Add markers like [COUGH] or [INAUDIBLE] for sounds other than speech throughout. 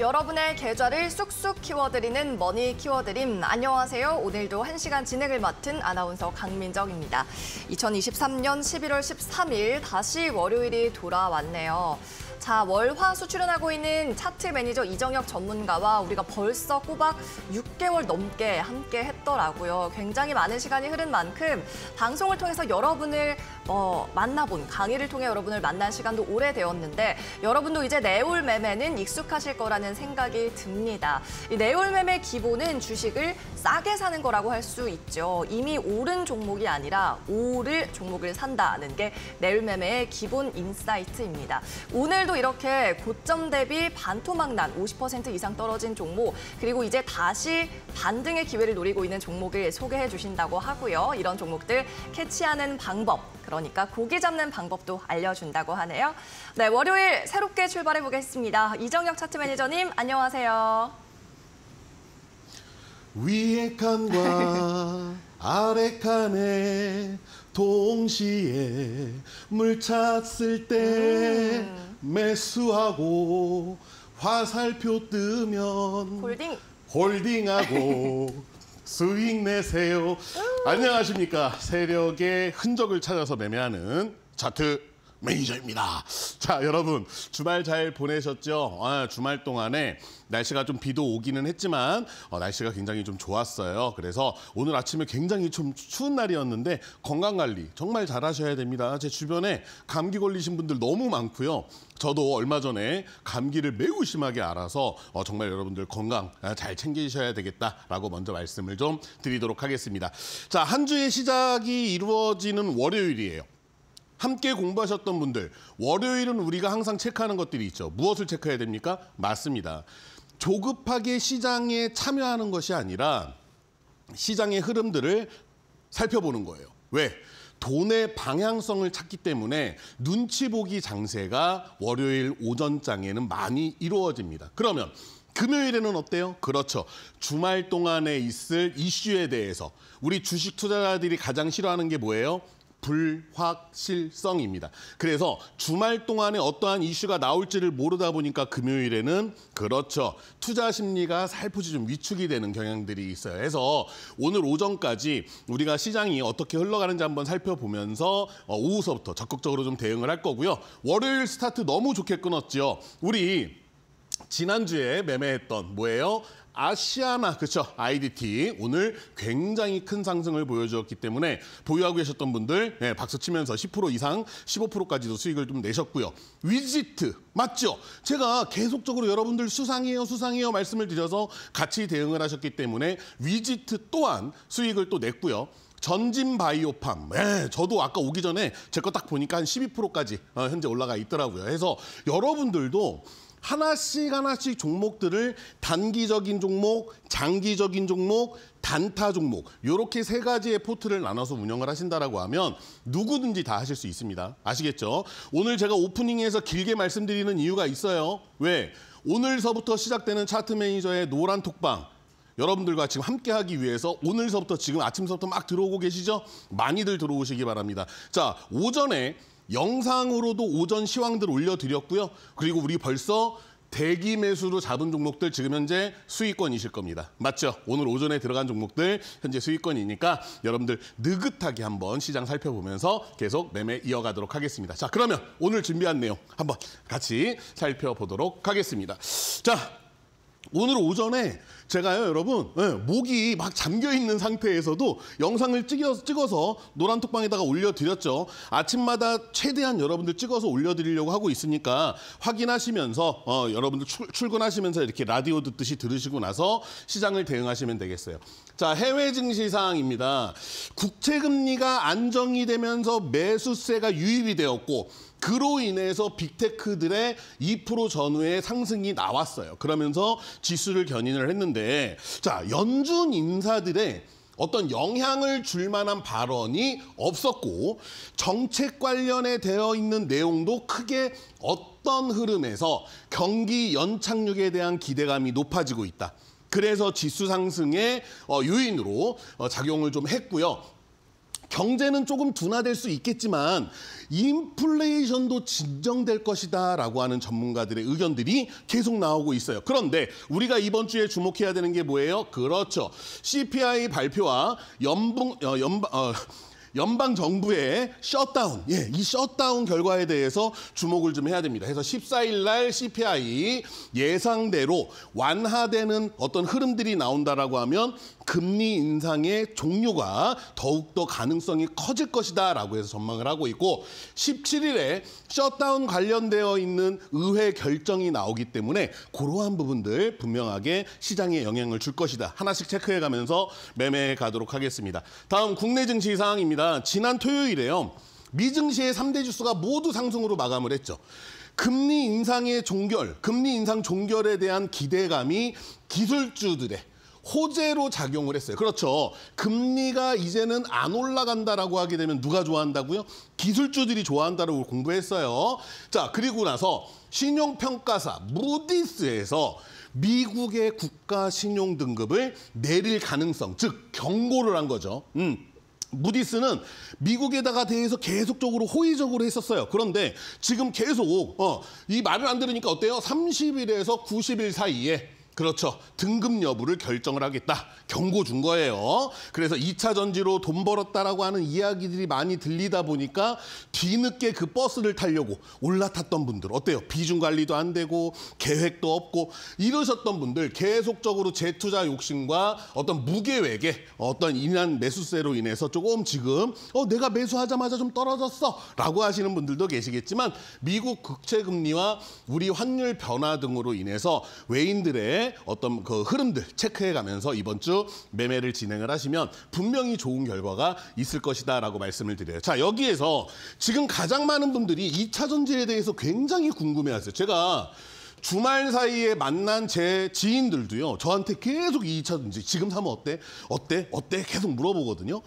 여러분의 계좌를 쑥쑥 키워드리는 머니 키워드림. 안녕하세요. 오늘도 한시간 진행을 맡은 아나운서 강민정입니다. 2023년 11월 13일 다시 월요일이 돌아왔네요. 자, 월화수 출연하고 있는 차트 매니저 이정혁 전문가와 우리가 벌써 꼬박 6개월 넘게 함께 했더라고요. 굉장히 많은 시간이 흐른 만큼 방송을 통해서 여러분을 어, 만나본, 강의를 통해 여러분을 만난 시간도 오래되었는데 여러분도 이제 내올 매매는 익숙하실 거라는 생각이 듭니다. 이 내올 매매 기본은 주식을 싸게 사는 거라고 할 수 있죠. 이미 오른 종목이 아니라 오를 종목을 산다는 게 내올 매매의 기본 인사이트입니다. 오늘도 오늘도 이렇게 고점 대비 반토막난 50% 이상 떨어진 종목 그리고 이제 다시 반등의 기회를 노리고 있는 종목을 소개해 주신다고 하고요. 이런 종목들 캐치하는 방법 그러니까 고기 잡는 방법도 알려준다고 하네요. 네, 월요일 새롭게 출발해 보겠습니다. 이정혁 차트 매니저님 안녕하세요. 위의 칸과 [LAUGHS] 아래 칸에 동시에 물 찼을 때 음. 매수하고 화살표 뜨면 홀딩 홀딩하고 [LAUGHS] 스윙 내세요. 음. 안녕하십니까. 세력의 흔적을 찾아서 매매하는 차트 매니저입니다. 자, 여러분 주말 잘 보내셨죠? 아, 주말 동안에 날씨가 좀 비도 오기는 했지만 어, 날씨가 굉장히 좀 좋았어요. 그래서 오늘 아침에 굉장히 좀 추운 날이었는데 건강관리 정말 잘하셔야 됩니다. 제 주변에 감기 걸리신 분들 너무 많고요. 저도 얼마 전에 감기를 매우 심하게 알아서 어, 정말 여러분들 건강 아, 잘 챙기셔야 되겠다라고 먼저 말씀을 좀 드리도록 하겠습니다. 자, 한 주의 시작이 이루어지는 월요일이에요. 함께 공부하셨던 분들, 월요일은 우리가 항상 체크하는 것들이 있죠. 무엇을 체크해야 됩니까? 맞습니다. 조급하게 시장에 참여하는 것이 아니라 시장의 흐름들을 살펴보는 거예요. 왜? 돈의 방향성을 찾기 때문에 눈치 보기 장세가 월요일 오전장에는 많이 이루어집니다. 그러면 금요일에는 어때요? 그렇죠. 주말 동안에 있을 이슈에 대해서 우리 주식 투자자들이 가장 싫어하는 게 뭐예요? 불확실성입니다. 그래서 주말 동안에 어떠한 이슈가 나올지를 모르다 보니까 금요일에는 그렇죠. 투자 심리가 살포시 좀 위축이 되는 경향들이 있어요. 해서 오늘 오전까지 우리가 시장이 어떻게 흘러가는지 한번 살펴보면서 어, 오후서부터 적극적으로 좀 대응을 할 거고요. 월요일 스타트 너무 좋게 끊었죠 우리 지난주에 매매했던 뭐예요? 아시아나 그쵸 IDT 오늘 굉장히 큰 상승을 보여주었기 때문에 보유하고 계셨던 분들 네, 박수 치면서 10% 이상 15%까지도 수익을 좀 내셨고요. 위지트 맞죠? 제가 계속적으로 여러분들 수상해요 수상해요 말씀을 드려서 같이 대응을 하셨기 때문에 위지트 또한 수익을 또 냈고요. 전진바이오팜. 예, 저도 아까 오기 전에 제 거 딱 보니까 한 12%까지 어, 현재 올라가 있더라고요. 그래서 여러분들도 하나씩 하나씩 종목들을 단기적인 종목, 장기적인 종목, 단타 종목 이렇게 세 가지의 포트를 나눠서 운영을 하신다라고 하면 누구든지 다 하실 수 있습니다. 아시겠죠? 오늘 제가 오프닝에서 길게 말씀드리는 이유가 있어요. 왜? 오늘서부터 시작되는 차트 매니저의 노란 톡방 여러분들과 지금 함께하기 위해서 오늘서부터 지금 아침서부터 막 들어오고 계시죠? 많이들 들어오시기 바랍니다. 자, 오전에 영상으로도 오전 시황들 올려드렸고요. 그리고 우리 벌써 대기 매수로 잡은 종목들 지금 현재 수익권이실 겁니다. 맞죠? 오늘 오전에 들어간 종목들 현재 수익권이니까 여러분들 느긋하게 한번 시장 살펴보면서 계속 매매 이어가도록 하겠습니다. 자, 그러면 오늘 준비한 내용 한번 같이 살펴보도록 하겠습니다. 자, 오늘 오전에 제가요, 여러분, 네, 목이 막 잠겨 있는 상태에서도 영상을 찍어서, 찍어서 노란 톡방에다가 올려드렸죠. 아침마다 최대한 여러분들 찍어서 올려드리려고 하고 있으니까 확인하시면서 어, 여러분들 출, 출근하시면서 이렇게 라디오 듣듯이 들으시고 나서 시장을 대응하시면 되겠어요. 자, 해외 증시 상항입니다 국채 금리가 안정이 되면서 매수세가 유입이 되었고 그로 인해서 빅테크들의 2% 전후의 상승이 나왔어요. 그러면서 지수를 견인을 했는데 자 연준 인사들의 어떤 영향을 줄 만한 발언이 없었고 정책 관련에 되어 있는 내용도 크게 어떤 흐름에서 경기 연착륙에 대한 기대감이 높아지고 있다. 그래서 지수 상승의 어, 요인으로 어, 작용을 좀 했고요. 경제는 조금 둔화될 수 있겠지만 인플레이션도 진정될 것이다라고 하는 전문가들의 의견들이 계속 나오고 있어요. 그런데 우리가 이번 주에 주목해야 되는 게 뭐예요? 그렇죠. CPI 발표와 연봉 어, 연방 어, 연방 정부의 셧다운, 예, 이 셧다운 결과에 대해서 주목을 좀 해야 됩니다. 그래서 14일 날 CPI 예상대로 완화되는 어떤 흐름들이 나온다라고 하면 금리 인상의 종료가 더욱더 가능성이 커질 것이다라고 해서 전망을 하고 있고 17일에 셧다운 관련되어 있는 의회 결정이 나오기 때문에 고러한 부분들 분명하게 시장에 영향을 줄 것이다. 하나씩 체크해 가면서 매매해 가도록 하겠습니다. 다음 국내 증시 상황입니다. 지난 토요일에요. 미증시의 3대 지수가 모두 상승으로 마감을 했죠. 금리 인상의 종결, 금리 인상 종결에 대한 기대감이 기술주들의 호재로 작용을 했어요. 그렇죠. 금리가 이제는 안 올라간다라고 하게 되면 누가 좋아한다고요? 기술주들이 좋아한다라고 공부했어요. 자, 그리고 나서 신용평가사 무디스에서 미국의 국가 신용 등급을 내릴 가능성, 즉 경고를 한 거죠. 음. 무디스는 미국에다가 대해서 계속적으로 호의적으로 했었어요. 그런데 지금 계속 어, 이 말을 안 들으니까 어때요? 30일에서 90일 사이에 그렇죠. 등급 여부를 결정을 하겠다. 경고 준 거예요. 그래서 2차 전지로 돈 벌었다라고 하는 이야기들이 많이 들리다 보니까 뒤늦게 그 버스를 타려고 올라탔던 분들 어때요? 비중 관리도 안 되고 계획도 없고 이러셨던 분들 계속적으로 재투자 욕심과 어떤 무계획에 어떤 인한 매수세로 인해서 조금 지금 어 내가 매수하자마자 좀 떨어졌어 라고 하시는 분들도 계시겠지만 미국 국채 금리와 우리 환율 변화 등으로 인해서 외인들의 어떤 그 흐름들 체크해 가면서 이번 주 매매를 진행을 하시면 분명히 좋은 결과가 있을 것이다라고 말씀을 드려요. 자, 여기에서 지금 가장 많은 분들이 2차 전지에 대해서 굉장히 궁금해 하세요. 제가 주말 사이에 만난 제 지인들도요. 저한테 계속 2차 전지 지금 사면 어때? 어때? 어때? 계속 물어보거든요.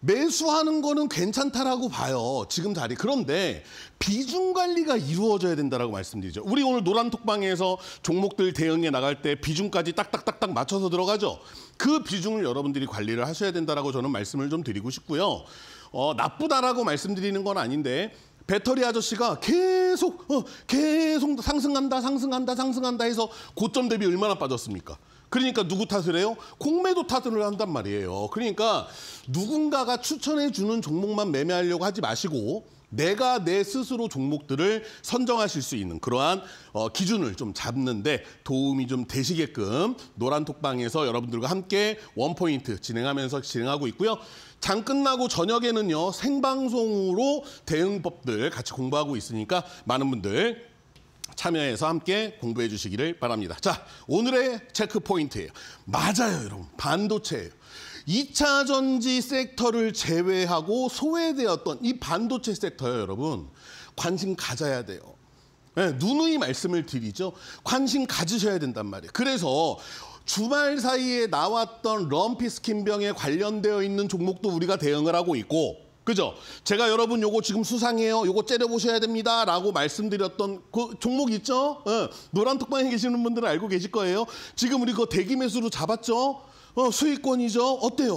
매수하는 거는 괜찮다라고 봐요. 지금 자리. 그런데 비중 관리가 이루어져야 된다라고 말씀드리죠. 우리 오늘 노란 톡방에서 종목들 대응에 나갈 때 비중까지 딱딱딱딱 맞춰서 들어가죠. 그 비중을 여러분들이 관리를 하셔야 된다라고 저는 말씀을 좀 드리고 싶고요. 어, 나쁘다라고 말씀드리는 건 아닌데 배터리 아저씨가 계속 어, 계속 상승한다 상승한다 상승한다 해서 고점 대비 얼마나 빠졌습니까? 그러니까 누구 탓을 해요? 공매도 탓을 한단 말이에요. 그러니까 누군가가 추천해주는 종목만 매매하려고 하지 마시고 내가 내 스스로 종목들을 선정하실 수 있는 그러한 어, 기준을 좀 잡는데 도움이 좀 되시게끔 노란톡방에서 여러분들과 함께 원포인트 진행하면서 진행하고 있고요. 장 끝나고 저녁에는요 생방송으로 대응법들 같이 공부하고 있으니까 많은 분들 참여해서 함께 공부해 주시기를 바랍니다. 자, 오늘의 체크 포인트예요. 맞아요, 여러분. 반도체예요. 2차 전지 섹터를 제외하고 소외되었던 이 반도체 섹터요, 여러분. 관심 가져야 돼요. 네, 누누이 말씀을 드리죠. 관심 가지셔야 된단 말이에요. 그래서 주말 사이에 나왔던 럼피 스킨병에 관련되어 있는 종목도 우리가 대응을 하고 있고 그죠? 제가 여러분 요거 지금 수상해요. 요거 째려보셔야 됩니다. 라고 말씀드렸던 그 종목 있죠? 어, 노란 톡방에 계시는 분들은 알고 계실 거예요. 지금 우리 그 대기 매수로 잡았죠? 어, 수익권이죠? 어때요?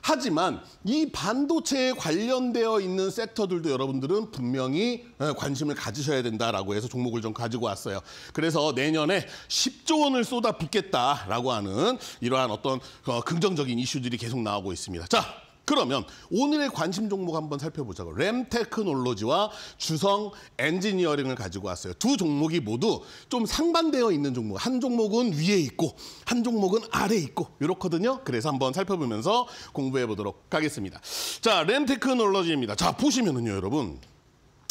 하지만 이 반도체에 관련되어 있는 섹터들도 여러분들은 분명히 예, 관심을 가지셔야 된다라고 해서 종목을 좀 가지고 왔어요. 그래서 내년에 10조 원을 쏟아 붓겠다라고 하는 이러한 어떤 어, 긍정적인 이슈들이 계속 나오고 있습니다. 자, 그러면 오늘의 관심 종목 한번 살펴보자고. 램 테크놀로지와 주성 엔지니어링을 가지고 왔어요. 두 종목이 모두 좀 상반되어 있는 종목. 한 종목은 위에 있고 한 종목은 아래에 있고 이렇거든요. 그래서 한번 살펴보면서 공부해 보도록 하겠습니다. 자, 램 테크놀로지입니다. 자, 보시면은요, 여러분.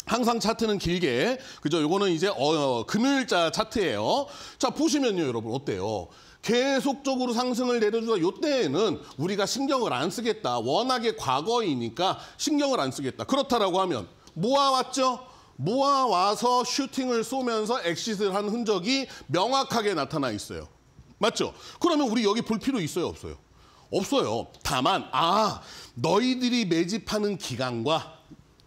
항상 차트는 길게. 그죠? 요거는 이제 어, 금요일자 차트예요. 자, 보시면요, 여러분. 어때요? 계속적으로 상승을 내려주다 요때에는 우리가 신경을 안 쓰겠다. 워낙에 과거이니까 신경을 안 쓰겠다. 그렇다라고 하면 모아왔죠? 모아와서 슈팅을 쏘면서 엑시스를한 흔적이 명확하게 나타나 있어요. 맞죠? 그러면 우리 여기 볼 필요 있어요? 없어요? 없어요. 다만 아 너희들이 매집하는 기간과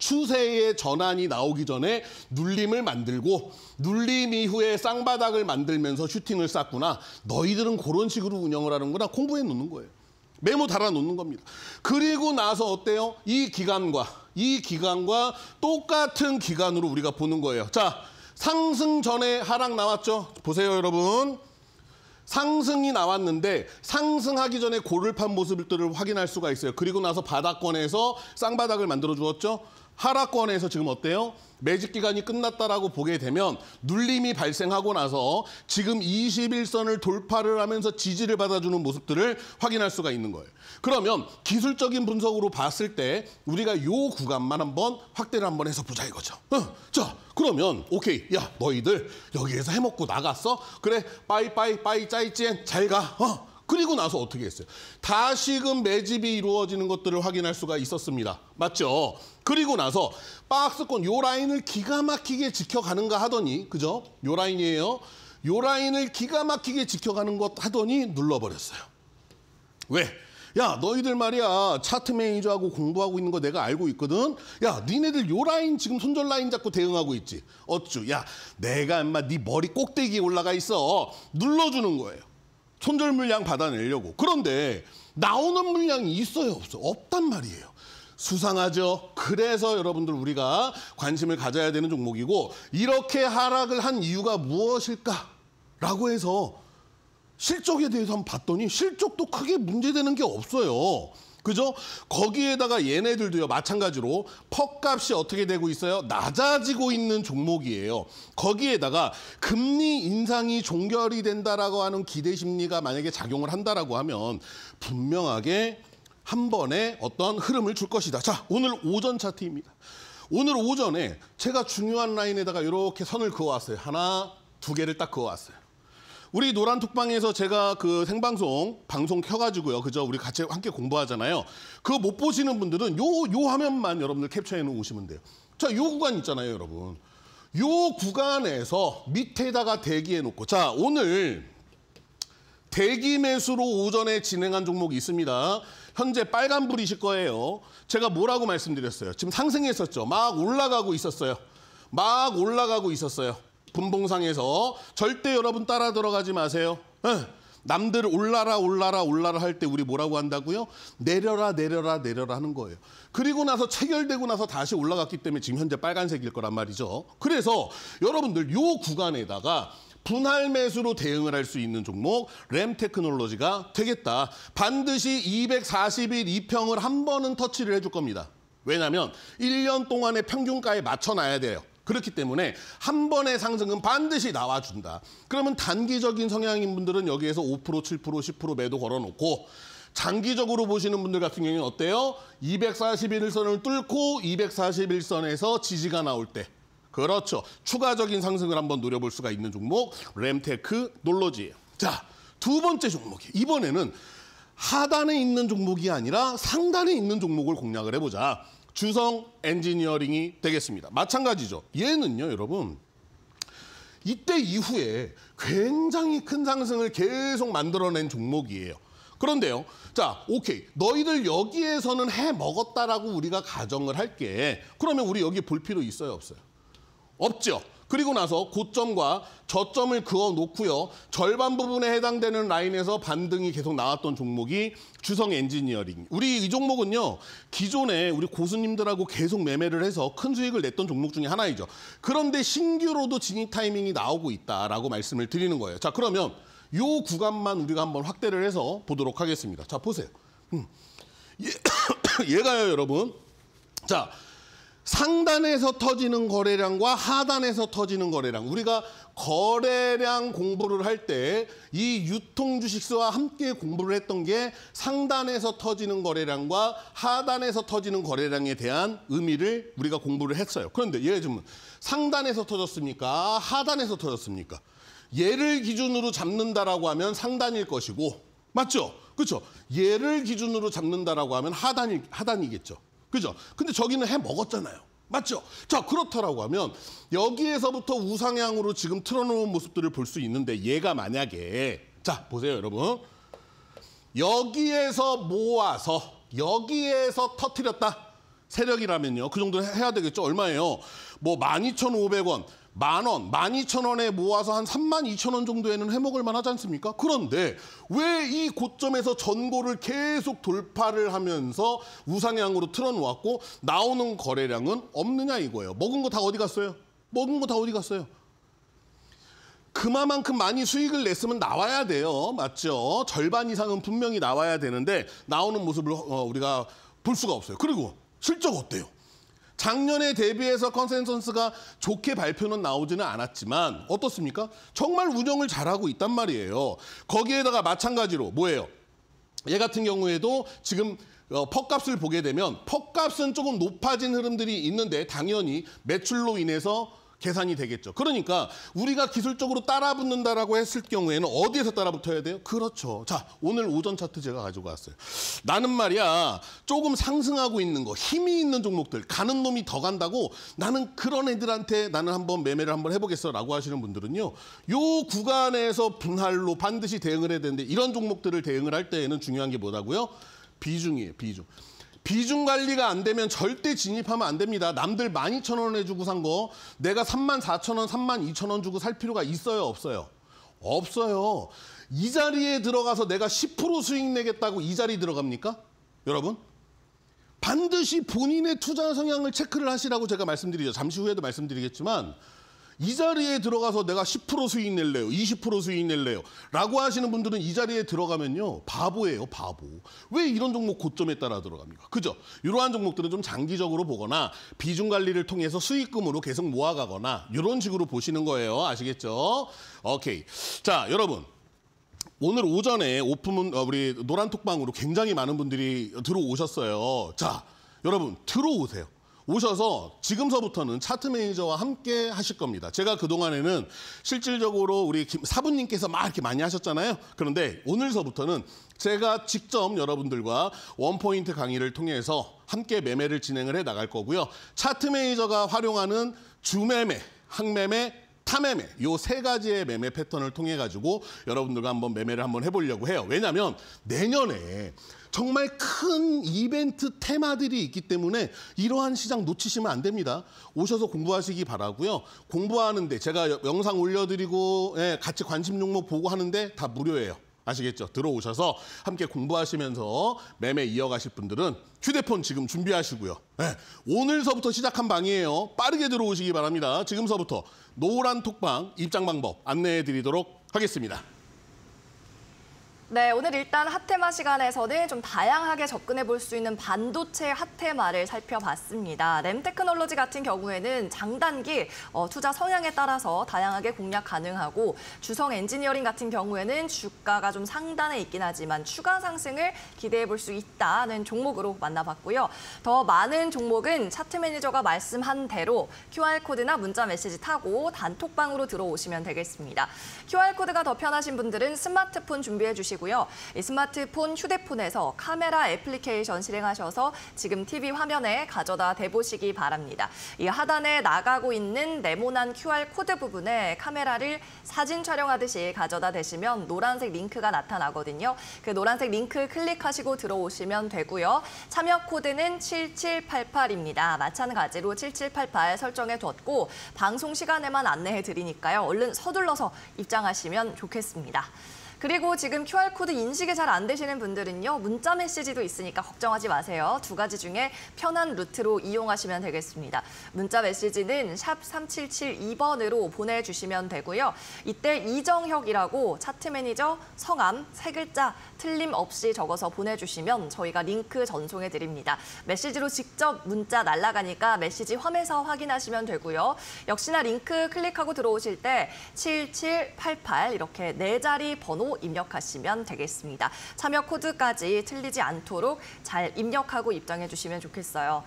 추세의 전환이 나오기 전에 눌림을 만들고 눌림 이후에 쌍바닥을 만들면서 슈팅을 쐈구나. 너희들은 그런 식으로 운영을 하는구나. 공부해 놓는 거예요. 메모 달아 놓는 겁니다. 그리고 나서 어때요? 이 기간과 이 기간과 똑같은 기간으로 우리가 보는 거예요. 자, 상승 전에 하락 나왔죠? 보세요, 여러분. 상승이 나왔는데 상승하기 전에 골을 판 모습들을 확인할 수가 있어요. 그리고 나서 바닥권에서 쌍바닥을 만들어 주었죠. 하락권에서 지금 어때요? 매직 기간이 끝났다라고 보게 되면 눌림이 발생하고 나서 지금 21선을 돌파를 하면서 지지를 받아주는 모습들을 확인할 수가 있는 거예요. 그러면 기술적인 분석으로 봤을 때 우리가 요 구간만 한번 확대를 한번 해서 보자 이거죠. 어, 자, 그러면 오케이. 야, 너희들 여기에서 해먹고 나갔어? 그래, 빠이빠이 빠이 짜이찌엔 잘 가. 어. 그리고 나서 어떻게 했어요? 다시금 매집이 이루어지는 것들을 확인할 수가 있었습니다. 맞죠? 그리고 나서 박스권 요 라인을 기가 막히게 지켜가는가 하더니 그죠? 요 라인이에요. 요 라인을 기가 막히게 지켜가는 것 하더니 눌러버렸어요. 왜? 야 너희들 말이야 차트 매니저하고 공부하고 있는 거 내가 알고 있거든 야 니네들 요 라인 지금 손절 라인 잡고 대응하고 있지 어쭈 야 내가 인마 네 머리 꼭대기에 올라가 있어 눌러주는 거예요 손절 물량 받아내려고. 그런데 나오는 물량이 있어요, 없어? 없단 말이에요. 수상하죠. 그래서 여러분들 우리가 관심을 가져야 되는 종목이고 이렇게 하락을 한 이유가 무엇일까라고 해서 실적에 대해서 한번 봤더니 실적도 크게 문제되는 게 없어요. 그죠? 거기에다가 얘네들도요 마찬가지로 퍽값이 어떻게 되고 있어요? 낮아지고 있는 종목이에요. 거기에다가 금리 인상이 종결이 된다라고 하는 기대 심리가 만약에 작용을 한다라고 하면 분명하게 한 번에 어떤 흐름을 줄 것이다. 자, 오늘 오전 차트입니다. 오늘 오전에 제가 중요한 라인에다가 이렇게 선을 그어왔어요. 하나, 두 개를 딱 그어왔어요. 우리 노란 톡방에서 제가 그 생방송 방송 켜가지고요. 그죠? 우리 같이 함께 공부하잖아요. 그거 못 보시는 분들은 요, 요 화면만 여러분들 캡처해 놓으시면 돼요. 자, 요 구간 있잖아요, 여러분. 요 구간에서 밑에다가 대기해 놓고. 자, 오늘 대기 매수로 오전에 진행한 종목이 있습니다. 현재 빨간불이실 거예요. 제가 뭐라고 말씀드렸어요? 지금 상승했었죠. 막 올라가고 있었어요. 막 올라가고 있었어요. 분봉상에서 절대 여러분 따라 들어가지 마세요. 응. 예. 남들 올라라 올라라 올라라 할 때 우리 뭐라고 한다고요? 내려라 내려라 내려라 하는 거예요. 그리고 나서 체결되고 나서 다시 올라갔기 때문에 지금 현재 빨간색일 거란 말이죠. 그래서 여러분들 요 구간에다가 분할 매수로 대응을 할 수 있는 종목 램 테크놀로지가 되겠다. 반드시 240일 2평을 한 번은 터치를 해줄 겁니다. 왜냐하면 1년 동안의 평균가에 맞춰놔야 돼요. 그렇기 때문에 한 번의 상승은 반드시 나와준다. 그러면 단기적인 성향인 분들은 여기에서 5%, 7%, 10% 매도 걸어놓고 장기적으로 보시는 분들 같은 경우는 어때요? 241선을 뚫고 241선에서 지지가 나올 때 그렇죠. 추가적인 상승을 한번 노려볼 수가 있는 종목 램테크 놀러지 자, 두 번째 종목이 이번에는 하단에 있는 종목이 아니라 상단에 있는 종목을 공략을 해보자. 주성 엔지니어링이 되겠습니다. 마찬가지죠. 얘는요, 여러분. 이때 이후에 굉장히 큰 상승을 계속 만들어낸 종목이에요. 그런데요. 자, 오케이. 너희들 여기에서는 해 먹었다라고 우리가 가정을 할게. 그러면 우리 여기 볼 필요 있어요, 없어요? 없죠. 그리고 나서 고점과 저점을 그어 놓고요. 절반 부분에 해당되는 라인에서 반등이 계속 나왔던 종목이 주성 엔지니어링. 우리 이 종목은요. 기존에 우리 고수님들하고 계속 매매를 해서 큰 수익을 냈던 종목 중에 하나이죠. 그런데 신규로도 진입 타이밍이 나오고 있다라고 말씀을 드리는 거예요. 자, 그러면 요 구간만 우리가 한번 확대를 해서 보도록 하겠습니다. 자, 보세요. 음. 얘, 예, 얘가요, [COUGHS] 예, 여러분. 자, 상단에서 터지는 거래량과 하단에서 터지는 거래량. 우리가 거래량 공부를 할 때 이 유통주식수와 함께 공부를 했던 게 상단에서 터지는 거래량과 하단에서 터지는 거래량에 대한 의미를 우리가 공부를 했어요. 그런데 예를 들면 상단에서 터졌습니까? 하단에서 터졌습니까? 얘를 기준으로 잡는다라고 하면 상단일 것이고 맞죠? 그렇죠? 얘를 기준으로 잡는다라고 하면 하단이, 하단이겠죠. 그죠? 근데 저기는 해 먹었잖아요. 맞죠? 자, 그렇다라고 하면 여기에서부터 우상향으로 지금 틀어놓은 모습들을 볼 수 있는데 얘가 만약에 자, 보세요, 여러분. 여기에서 모아서 여기에서 터트렸다 세력이라면요. 그 정도 해야 되겠죠. 얼마예요? 뭐 12,500원. 만 원, 만 이천 원에 모아서 한 삼만 이천 원 정도에는 해먹을 만하지 않습니까? 그런데 왜 이 고점에서 전고를 계속 돌파를 하면서 우상향으로 틀어놓았고 나오는 거래량은 없느냐 이거예요. 먹은 거 다 어디 갔어요? 먹은 거 다 어디 갔어요? 그만큼 마 많이 수익을 냈으면 나와야 돼요. 맞죠? 절반 이상은 분명히 나와야 되는데 나오는 모습을 어, 우리가 볼 수가 없어요. 그리고 실적 어때요? 작년에 대비해서 컨센서스가 좋게 발표는 나오지는 않았지만 어떻습니까? 정말 운영을 잘하고 있단 말이에요. 거기에다가 마찬가지로 뭐예요? 얘 같은 경우에도 지금 퍼값을 어, 보게 되면 퍼값은 조금 높아진 흐름들이 있는데 당연히 매출로 인해서 계산이 되겠죠. 그러니까 우리가 기술적으로 따라붙는다라고 했을 경우에는 어디에서 따라붙어야 돼요? 그렇죠. 자, 오늘 오전 차트 제가 가지고 왔어요. 나는 말이야 조금 상승하고 있는 거, 힘이 있는 종목들, 가는 놈이 더 간다고 나는 그런 애들한테 나는 한번 매매를 한번 해보겠어라고 하시는 분들은요. 요 구간에서 분할로 반드시 대응을 해야 되는데 이런 종목들을 대응을 할 때에는 중요한 게 뭐라고요? 비중이에요, 비중. 비중 관리가 안 되면 절대 진입하면 안 됩니다. 남들 12,000원에 주고 산 거 내가 34,000원, 32,000원 주고 살 필요가 있어요, 없어요? 없어요. 이 자리에 들어가서 내가 10% 수익 내겠다고 이 자리 들어갑니까? 여러분? 반드시 본인의 투자 성향을 체크를 하시라고 제가 말씀드리죠. 잠시 후에도 말씀드리겠지만 이 자리에 들어가서 내가 10% 수익 낼래요. 20% 수익 낼래요. 라고 하시는 분들은 이 자리에 들어가면요. 바보예요, 바보. 왜 이런 종목 고점에 따라 들어갑니까? 그죠? 이러한 종목들은 좀 장기적으로 보거나 비중 관리를 통해서 수익금으로 계속 모아가거나 이런 식으로 보시는 거예요. 아시겠죠? 오케이. 자, 여러분. 오늘 오전에 오픈 어, 우리 노란 톡방으로 굉장히 많은 분들이 들어오셨어요. 자, 여러분 들어오세요. 오셔서 지금서부터는 차트 매니저와 함께 하실 겁니다. 제가 그동안에는 실질적으로 우리 사부님께서 막 이렇게 많이 하셨잖아요. 그런데 오늘서부터는 제가 직접 여러분들과 원포인트 강의를 통해서 함께 매매를 진행을 해 나갈 거고요. 차트 매니저가 활용하는 주매매, 항매매, 타매매 요세 가지의 매매 패턴을 통해 가지고 여러분들과 한번 매매를 한번 해보려고 해요. 왜냐하면 내년에 정말 큰 이벤트 테마들이 있기 때문에 이러한 시장 놓치시면 안 됩니다. 오셔서 공부하시기 바라고요. 공부하는데 제가 영상 올려드리고 예, 같이 관심 종목 보고 하는데 다 무료예요. 아시겠죠? 들어오셔서 함께 공부하시면서 매매 이어가실 분들은 휴대폰 지금 준비하시고요. 네, 오늘서부터 시작한 방이에요. 빠르게 들어오시기 바랍니다. 지금서부터 노란 톡방 입장 방법 안내해 드리도록 하겠습니다. 네, 오늘 일단 핫테마 시간에서는 좀 다양하게 접근해 볼 수 있는 반도체 핫테마를 살펴봤습니다. 램테크놀로지 같은 경우에는 장단기 어, 투자 성향에 따라서 다양하게 공략 가능하고 주성 엔지니어링 같은 경우에는 주가가 좀 상단에 있긴 하지만 추가 상승을 기대해 볼 수 있다는 종목으로 만나봤고요. 더 많은 종목은 차트 매니저가 말씀한 대로 QR코드나 문자 메시지 타고 단톡방으로 들어오시면 되겠습니다. QR코드가 더 편하신 분들은 스마트폰 준비해 주시고 보시고요. 스마트폰, 휴대폰에서 카메라 애플리케이션 실행하셔서 지금 TV 화면에 가져다 대보시기 바랍니다. 이 하단에 나가고 있는 네모난 QR코드 부분에 카메라를 사진 촬영하듯이 가져다 대시면 노란색 링크가 나타나거든요. 그 노란색 링크 클릭하시고 들어오시면 되고요. 참여 코드는 7788입니다. 마찬가지로 7788 설정해 뒀고 방송 시간에만 안내해 드리니까요. 얼른 서둘러서 입장하시면 좋겠습니다. 그리고 지금 QR코드 인식이 잘 안 되시는 분들은요. 문자 메시지도 있으니까 걱정하지 마세요. 두 가지 중에 편한 루트로 이용하시면 되겠습니다. 문자 메시지는 샵 3772번으로 보내주시면 되고요. 이때 이정혁이라고 차트 매니저 성함 세 글자 틀림없이 적어서 보내주시면 저희가 링크 전송해드립니다. 메시지로 직접 문자 날라가니까 메시지 화면에서 확인하시면 되고요. 역시나 링크 클릭하고 들어오실 때 7788 이렇게 네 자리 번호 입력하시면 되겠습니다. 참여 코드까지 틀리지 않도록 잘 입력하고 입장해 주시면 좋겠어요.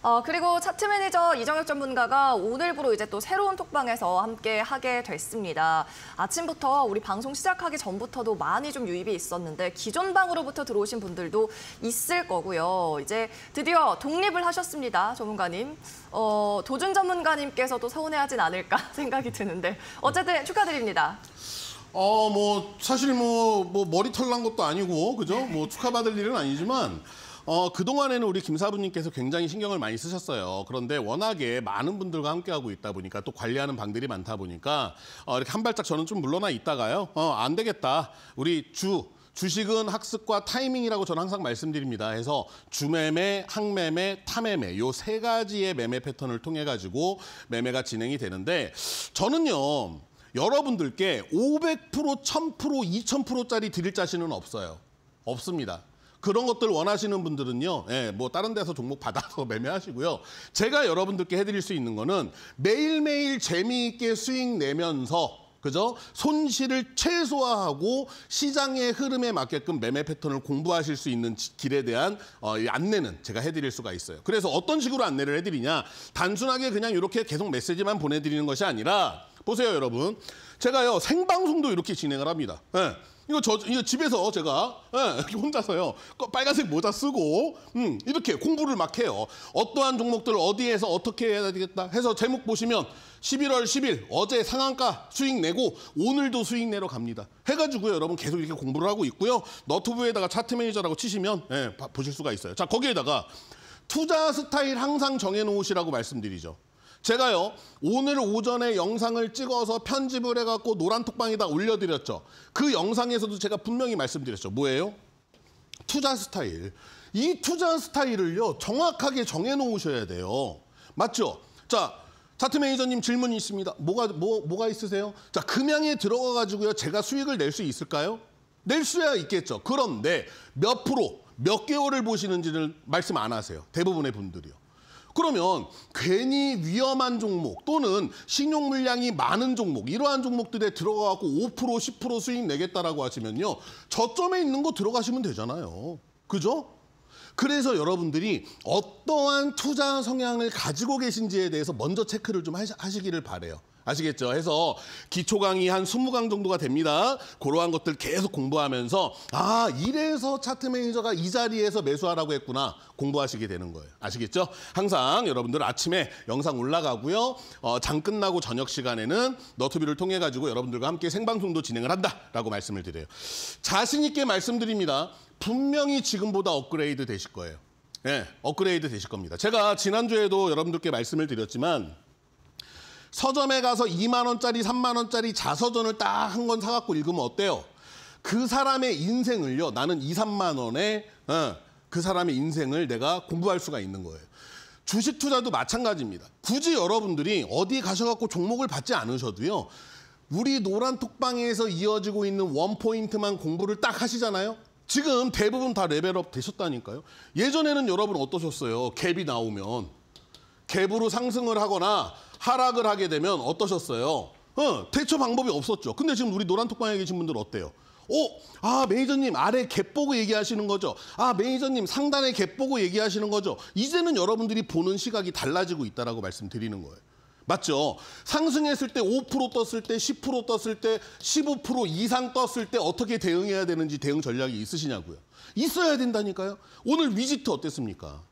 어, 그리고 차트 매니저 이정혁 전문가가 오늘부로 이제 또 새로운 톡방에서 함께 하게 됐습니다. 아침부터 우리 방송 시작하기 전부터도 많이 좀 유입이 있었는데 기존 방으로부터 들어오신 분들도 있을 거고요. 이제 드디어 독립을 하셨습니다, 전문가님. 어, 도준 전문가님께서도 서운해하진 않을까 [LAUGHS] 생각이 드는데 어쨌든 축하드립니다. 어, 뭐, 사실 뭐, 뭐, 머리 털난 것도 아니고, 그죠? 뭐, 축하받을 일은 아니지만, 어, 그동안에는 우리 김사부님께서 굉장히 신경을 많이 쓰셨어요. 그런데 워낙에 많은 분들과 함께하고 있다 보니까 또 관리하는 방들이 많다 보니까, 어, 이렇게 한 발짝 저는 좀 물러나 있다가요. 어, 안 되겠다. 우리 주, 주식은 학습과 타이밍이라고 저는 항상 말씀드립니다. 해서 주매매, 항매매, 타매매 요 세 가지의 매매 패턴을 통해 가지고 매매가 진행이 되는데 저는요. 여러분들께 500%, 1000%, 2000%짜리 드릴 자신은 없어요. 없습니다. 그런 것들 원하시는 분들은요, 예, 뭐 다른 데서 종목 받아서 [LAUGHS] 매매하시고요. 제가 여러분들께 해드릴 수 있는 거는 매일매일 재미있게 수익 내면서 그죠? 손실을 최소화하고 시장의 흐름에 맞게끔 매매 패턴을 공부하실 수 있는 길에 대한 어, 안내는 제가 해드릴 수가 있어요. 그래서 어떤 식으로 안내를 해드리냐? 단순하게 그냥 이렇게 계속 메시지만 보내드리는 것이 아니라 보세요, 여러분. 제가요, 생방송도 이렇게 진행을 합니다. 예. 이거 저 이거 집에서 제가 예, 혼자서요 빨간색 모자 쓰고 음, 이렇게 공부를 막 해요 어떠한 종목들을 어디에서 어떻게 해야 되겠다 해서 제목 보시면 11월 10일 어제 상한가 수익 내고 오늘도 수익 내러 갑니다 해가지고요 여러분 계속 이렇게 공부를 하고 있고요 너튜브에다가 차트 매니저라고 치시면 예, 보실 수가 있어요 자 거기에다가 투자 스타일 항상 정해놓으시라고 말씀드리죠 제가요 오늘 오전에 영상을 찍어서 편집을 해갖고 노란톡방에다 올려드렸죠. 그 영상에서도 제가 분명히 말씀드렸죠. 뭐예요? 투자 스타일. 이 투자 스타일을요 정확하게 정해놓으셔야 돼요. 맞죠? 자 차트 매니저님 질문이 있습니다. 뭐가 뭐 뭐가 있으세요? 자 금양에 들어가 가지고요 제가 수익을 낼 수 있을까요? 낼 수야 있겠죠. 그런데 몇 프로, 몇 개월을 보시는지를 말씀 안 하세요. 대부분의 분들이요. 그러면 괜히 위험한 종목 또는 신용 물량이 많은 종목 이러한 종목들에 들어가고 5% 10% 수익 내겠다라고 하시면요. 저점에 있는 거 들어가시면 되잖아요. 그죠? 그래서 여러분들이 어떠한 투자 성향을 가지고 계신지에 대해서 먼저 체크를 좀 하시기를 바래요. 아시겠죠? 해서 기초 강의 한 20강 정도가 됩니다. 그러한 것들 계속 공부하면서 아, 이래서 차트 매니저가 이 자리에서 매수하라고 했구나. 공부하시게 되는 거예요. 아시겠죠? 항상 여러분들 아침에 영상 올라가고요. 어, 장 끝나고 저녁 시간에는 너트브를 통해 가지고 여러분들과 함께 생방송도 진행을 한다라고 말씀을 드려요. 자신 있게 말씀드립니다. 분명히 지금보다 업그레이드 되실 거예요. 예, 업그레이드 되실 겁니다. 제가 지난주에도 여러분들께 말씀을 드렸지만 서점에 가서 2만 원짜리, 3만 원짜리 자서전을 딱 한 권 사갖고 읽으면 어때요? 그 사람의 인생을요. 나는 2, 3만 원에 어, 그 사람의 인생을 내가 공부할 수가 있는 거예요. 주식 투자도 마찬가지입니다. 굳이 여러분들이 어디 가셔갖고 종목을 받지 않으셔도요. 우리 노란 톡방에서 이어지고 있는 원포인트만 공부를 딱 하시잖아요. 지금 대부분 다 레벨업 되셨다니까요. 예전에는 여러분 어떠셨어요? 갭이 나오면. 갭으로 상승을 하거나 하락을 하게 되면 어떠셨어요? 어, 대처 방법이 없었죠. 근데 지금 우리 노란톡방에 계신 분들 어때요? 오, 어, 아 매니저님 아래 갯 보고 얘기하시는 거죠. 아 매니저님 상단에 갯 보고 얘기하시는 거죠. 이제는 여러분들이 보는 시각이 달라지고 있다라고 말씀드리는 거예요. 맞죠? 상승했을 때 5% 떴을 때 10% 떴을 때 15% 이상 떴을 때 어떻게 대응해야 되는지 대응 전략이 있으시냐고요. 있어야 된다니까요. 오늘 위지트 어땠습니까?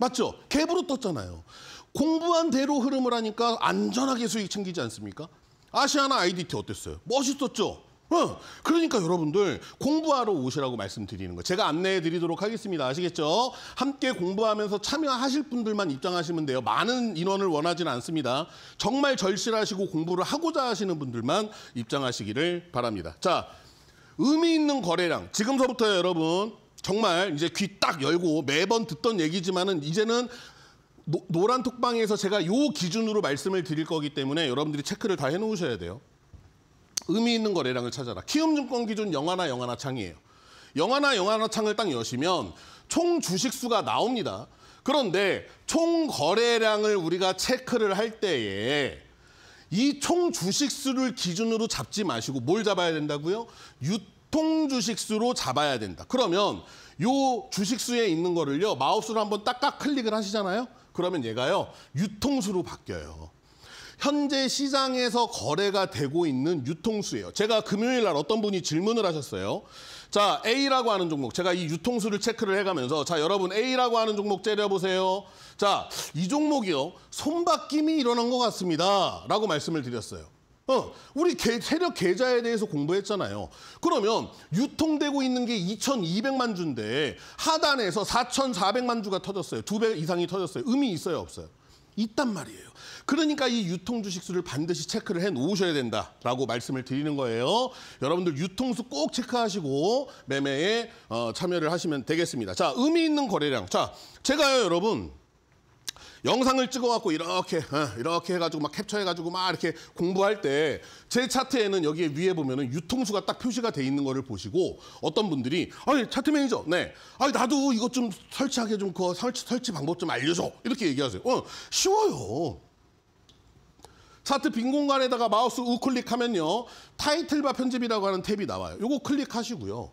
맞죠? 갭으로 떴잖아요. 공부한 대로 흐름을 하니까 안전하게 수익 챙기지 않습니까? 아시아나 IDT 어땠어요? 멋있었죠? 응. 어. 그러니까 여러분들 공부하러 오시라고 말씀드리는 거예요. 제가 안내해 드리도록 하겠습니다. 아시겠죠? 함께 공부하면서 참여하실 분들만 입장하시면 돼요. 많은 인원을 원하지는 않습니다. 정말 절실하시고 공부를 하고자 하시는 분들만 입장하시기를 바랍니다. 자, 의미 있는 거래량. 지금서부터 여러분 정말 이제 귀 딱 열고 매번 듣던 얘기지만은 이제는 노, 노란 톡방에서 제가 요 기준으로 말씀을 드릴 거기 때문에 여러분들이 체크를 다 해놓으셔야 돼요. 의미 있는 거래량을 찾아라. 키움증권 기준 영화나영화나 창이에요. 영화나영화나 창을 딱 여시면 총 주식수가 나옵니다. 그런데 총 거래량을 우리가 체크를 할 때에 이 총 주식수를 기준으로 잡지 마시고 뭘 잡아야 된다고요? 유 통주식수로 잡아야 된다. 그러면 요 주식수에 있는 거를요. 마우스로 한번 딱딱 클릭을 하시잖아요. 그러면 얘가요. 유통수로 바뀌어요. 현재 시장에서 거래가 되고 있는 유통수예요. 제가 금요일 날 어떤 분이 질문을 하셨어요. 자, A라고 하는 종목. 제가 이 유통수를 체크를 해가면서 자, 여러분 A라고 하는 종목 째려보세요. 자, 이 종목이요. 손바뀜이 일어난 것 같습니다. 라고 말씀을 드렸어요. 어, 우리 개, 세력 계좌에 대해서 공부했잖아요. 그러면 유통되고 있는 게 2,200만 주인데 하단에서 4,400만 주가 터졌어요. 두배 이상이 터졌어요. 의미 있어요, 없어요? 있단 말이에요. 그러니까 이 유통 주식수를 반드시 체크를 해 놓으셔야 된다라고 말씀을 드리는 거예요. 여러분들 유통수 꼭 체크하시고 매매에 어, 참여를 하시면 되겠습니다. 자, 의미 있는 거래량. 자, 제가요, 여러분 영상을 찍어갖고 이렇게 어, 이렇게 해가지고 막 캡처해가지고 막 이렇게 공부할 때 제 차트에는 여기에 위에 보면은 유통수가 딱 표시가 돼 있는 거를 보시고 어떤 분들이 아니 차트 매니저 네 아니 나도 이것 좀 설치하게 좀그 설치 설치 방법 좀 알려줘 이렇게 얘기하세요. 어 쉬워요. 차트 빈 공간에다가 마우스 우클릭하면요 타이틀바 편집이라고 하는 탭이 나와요. 요거 클릭하시고요.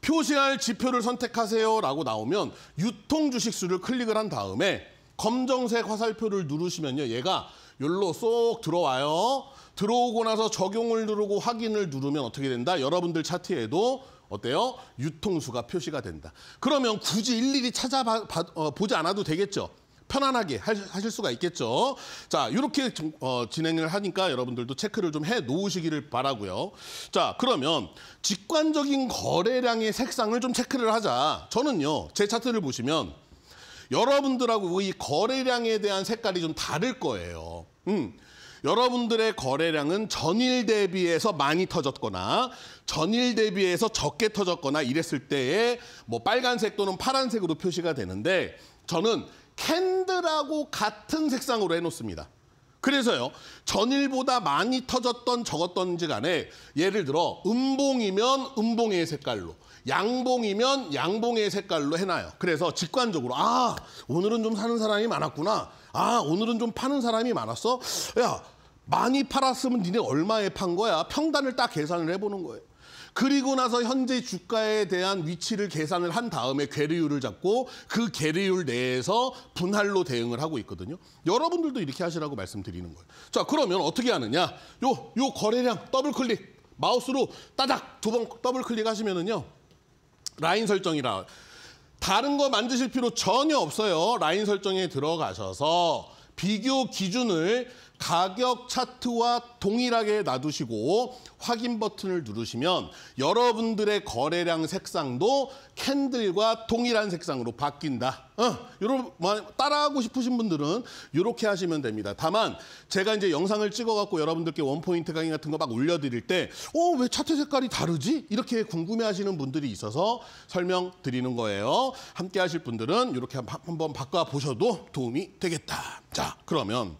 표시할 지표를 선택하세요라고 나오면 유통 주식수를 클릭을 한 다음에 검정색 화살표를 누르시면요. 얘가 열로 쏙 들어와요. 들어오고 나서 적용을 누르고 확인을 누르면 어떻게 된다? 여러분들 차트에도 어때요? 유통수가 표시가 된다. 그러면 굳이 일일이 찾아보지 어, 않아도 되겠죠. 편안하게 하실 수가 있겠죠. 자, 이렇게 어, 진행을 하니까 여러분들도 체크를 좀 해 놓으시기를 바라고요. 자, 그러면 직관적인 거래량의 색상을 좀 체크를 하자. 저는요, 제 차트를 보시면 여러분들하고 이 거래량에 대한 색깔이 좀 다를 거예요. 음. 여러분들의 거래량은 전일 대비해서 많이 터졌거나 전일 대비해서 적게 터졌거나 이랬을 때에 뭐 빨간색 또는 파란색으로 표시가 되는데 저는 캔들하고 같은 색상으로 해놓습니다. 그래서요. 전일보다 많이 터졌던 적었던지 간에 예를 들어 음봉이면 음봉의 색깔로 양봉이면 양봉의 색깔로 해놔요. 그래서 직관적으로 아 오늘은 좀 사는 사람이 많았구나. 아 오늘은 좀 파는 사람이 많았어. 야 많이 팔았으면 니네 얼마에 판 거야. 평단을 딱 계산을 해보는 거예요. 그리고 나서 현재 주가에 대한 위치를 계산을 한 다음에 괴리율을 잡고 그 괴리율 내에서 분할로 대응을 하고 있거든요. 여러분들도 이렇게 하시라고 말씀드리는 거예요. 자, 그러면 어떻게 하느냐? 요, 요 거래량 더블 클릭. 마우스로 따닥 두 번 더블 클릭하시면은요. 라인 설정이라 다른 거 만드실 필요 전혀 없어요. 라인 설정에 들어가셔서 비교 기준을 가격 차트와 동일하게 놔두시고 확인 버튼을 누르시면 여러분들의 거래량 색상도 캔들과 동일한 색상으로 바뀐다. 어, 요런 따라하고 싶으신 분들은 이렇게 하시면 됩니다. 다만 제가 이제 영상을 찍어갖고 여러분들께 원포인트 강의 같은 거 막 올려드릴 때 어, 왜 차트 색깔이 다르지? 이렇게 궁금해하시는 분들이 있어서 설명드리는 거예요. 함께 하실 분들은 이렇게 한번 바꿔보셔도 도움이 되겠다. 자, 그러면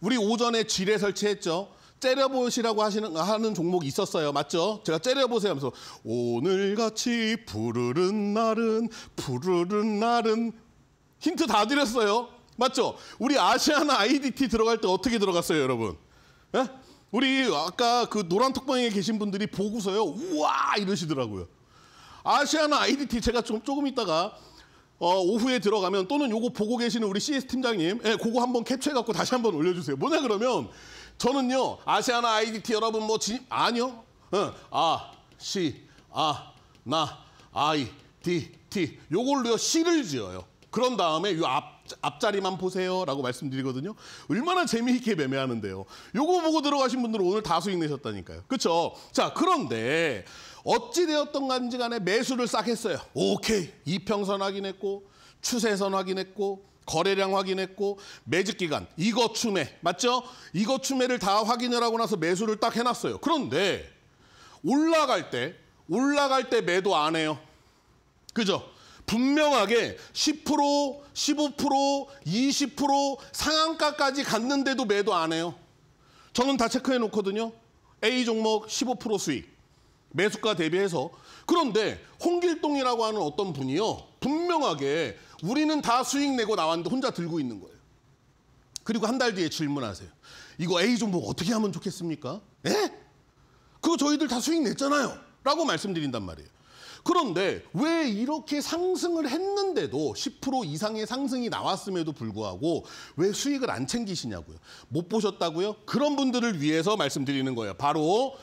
우리 오전에 지뢰 설치했죠. 째려보시라고 하시는, 하는 종목이 있었어요. 맞죠? 제가 째려보세요 하면서 오늘같이 푸르른 날은 푸르른 날은 힌트 다 드렸어요. 맞죠? 우리 아시아나 IDT 들어갈 때 어떻게 들어갔어요, 여러분? 에? 예? 우리 아까 그 노란 톡방에 계신 분들이 보고서요. 우와 이러시더라고요. 아시아나 IDT 제가 좀 조금 있다가 어, 오후에 들어가면 또는 요거 보고 계시는 우리 CS 팀장님, 예, 그거 한번 캡처해갖고 다시 한번 올려주세요. 뭐냐 그러면 저는요 아시아나 IDT 여러분 뭐진 아니요, 어, 아, 시, 아, 나, I, D, T 티 요걸로요 시를 지어요. 그런 다음에 요 앞, 앞자리만 보세요라고 말씀드리거든요. 얼마나 재미있게 매매하는데요. 요거 보고 들어가신 분들은 오늘 다수 익내셨다니까요. 그렇죠? 자, 그런데 어찌되었던 간지 간에 매수를 싹 했어요. 오케이. 이평선 확인했고 추세선 확인했고 거래량 확인했고 매직 기간 이거 추매 맞죠? 이거 추매를 다 확인을 하고 나서 매수를 딱 해놨어요. 그런데 올라갈 때 올라갈 때 매도 안 해요. 그죠? 분명하게 10%, 15%, 20% 상한가까지 갔는데도 매도 안 해요. 저는 다 체크해 놓거든요. A 종목 15% 수익, 매수가 대비해서 그런데 홍길동이라고 하는 어떤 분이요 분명하게 우리는 다 수익 내고 나왔는데 혼자 들고 있는 거예요. 그리고 한 달 뒤에 질문하세요. 이거 A 종목 어떻게 하면 좋겠습니까? 에? 예? 그거 저희들 다 수익 냈잖아요. 라고 말씀드린단 말이에요. 그런데 왜 이렇게 상승을 했는데도 10% 이상의 상승이 나왔음에도 불구하고 왜 수익을 안 챙기시냐고요. 못 보셨다고요? 그런 분들을 위해서 말씀드리는 거예요. 바로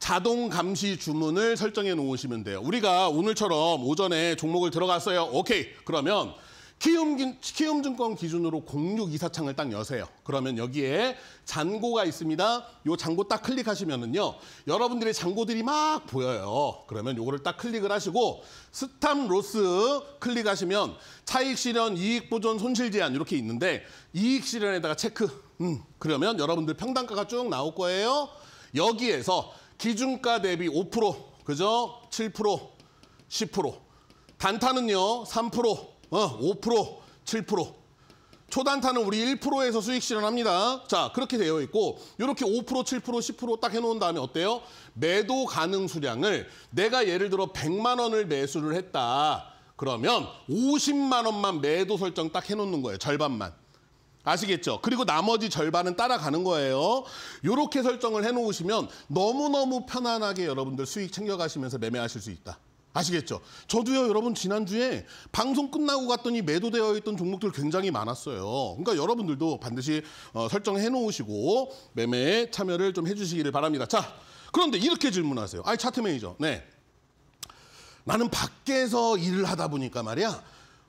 자동 감시 주문을 설정해 놓으시면 돼요. 우리가 오늘처럼 오전에 종목을 들어갔어요. 오케이. 그러면 키움, 키움증권 기준으로 06 2 4창을딱 여세요. 그러면 여기에 잔고가 있습니다. 요 잔고 딱 클릭하시면은요. 여러분들의 잔고들이 막 보여요. 그러면 요거를 딱 클릭을 하시고 스탑 로스 클릭하시면 차익 실현, 이익 보존, 손실 제한 이렇게 있는데 이익 실현에다가 체크. 음. 그러면 여러분들 평단가가 쭉 나올 거예요. 여기에서 기준가 대비 5%, 그죠? 7%, 10%. 단타는요, 3%, 어, 5%, 7%. 초단타는 우리 1%에서 수익 실현합니다. 자, 그렇게 되어 있고 이렇게 5%, 7%, 10%딱 해놓은 다음에 어때요? 매도 가능 수량을 내가 예를 들어 100만 원을 매수를 했다. 그러면 50만 원만 매도 설정 딱 해놓는 거예요. 절반만. 아시겠죠? 그리고 나머지 절반은 따라가는 거예요. 이렇게 설정을 해놓으시면 너무너무 편안하게 여러분들 수익 챙겨가시면서 매매하실 수 있다. 아시겠죠? 저도요 여러분 지난주에 방송 끝나고 갔더니 매도되어 있던 종목들 굉장히 많았어요. 그러니까 여러분들도 반드시 어, 설정해 놓으시고 매매에 참여를 좀 해주시기를 바랍니다. 자 그런데 이렇게 질문하세요. 아이 차트 매니저 네 나는 밖에서 일을 하다 보니까 말이야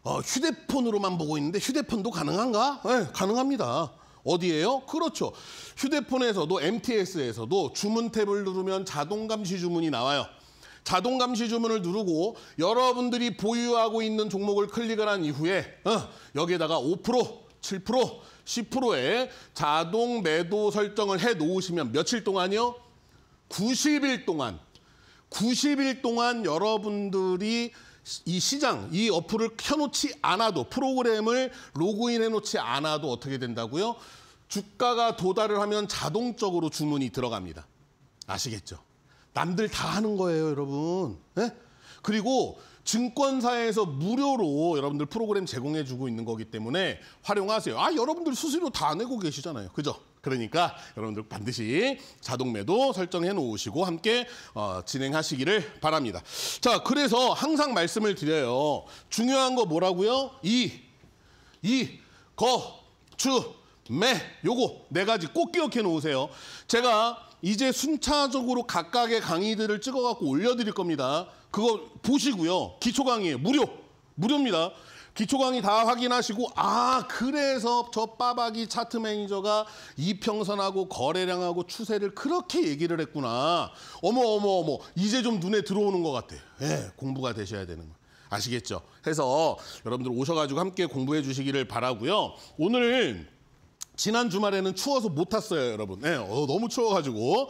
어, 휴대폰으로만 보고 있는데 휴대폰도 가능한가? 네, 가능합니다. 어디에요? 그렇죠. 휴대폰에서도 MTS에서도 주문 탭을 누르면 자동 감시 주문이 나와요. 자동 감시 주문을 누르고 여러분들이 보유하고 있는 종목을 클릭을 한 이후에 어, 여기에다가 5%, 7%, 10%의 자동 매도 설정을 해 놓으시면 며칠 동안이요? 90일 동안. 90일 동안 여러분들이 이 시장, 이 어플을 켜놓지 않아도 프로그램을 로그인해놓지 않아도 어떻게 된다고요? 주가가 도달을 하면 자동적으로 주문이 들어갑니다. 아시겠죠? 남들 다 하는 거예요, 여러분. 네? 그리고 증권사에서 무료로 여러분들 프로그램 제공해주고 있는 거기 때문에 활용하세요. 아, 여러분들 수수료 다 내고 계시잖아요. 그죠? 그러니까 여러분들 반드시 자동매도 설정해 놓으시고 함께 어, 진행하시기를 바랍니다. 자, 그래서 항상 말씀을 드려요. 중요한 거 뭐라고요? 이, 이, 거, 주, 매. 요거 네 가지 꼭 기억해 놓으세요. 제가 이제 순차적으로 각각의 강의들을 찍어갖고 올려드릴 겁니다. 그거 보시고요. 기초 강의 무료. 무료입니다. 기초 강의 다 확인하시고 아 그래서 저 빠박이 차트 매니저가 이평선하고 거래량하고 추세를 그렇게 얘기를 했구나. 어머 어머 어머 이제 좀 눈에 들어오는 것 같아. 예, 공부가 되셔야 되는 거. 아시겠죠? 해서 여러분들 오셔가지고 함께 공부해 주시기를 바라고요. 오늘 지난 주말에는 추워서 못 탔어요, 여러분. 예, 어, 너무 추워가지고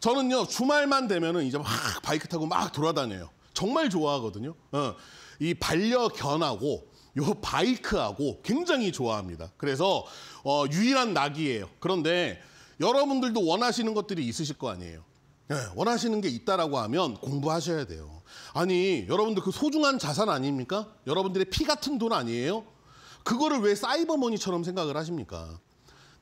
저는요 주말만 되면은 이제 막 바이크 타고 막 돌아다녀요. 정말 좋아하거든요. 어, 이 반려견하고 요 바이크하고 굉장히 좋아합니다. 그래서 어, 유일한 낙이에요. 그런데 여러분들도 원하시는 것들이 있으실 거 아니에요. 네, 원하시는 게 있다라고 하면 공부하셔야 돼요. 아니 여러분들 그 소중한 자산 아닙니까? 여러분들의 피 같은 돈 아니에요? 그거를 왜 사이버머니처럼 생각을 하십니까?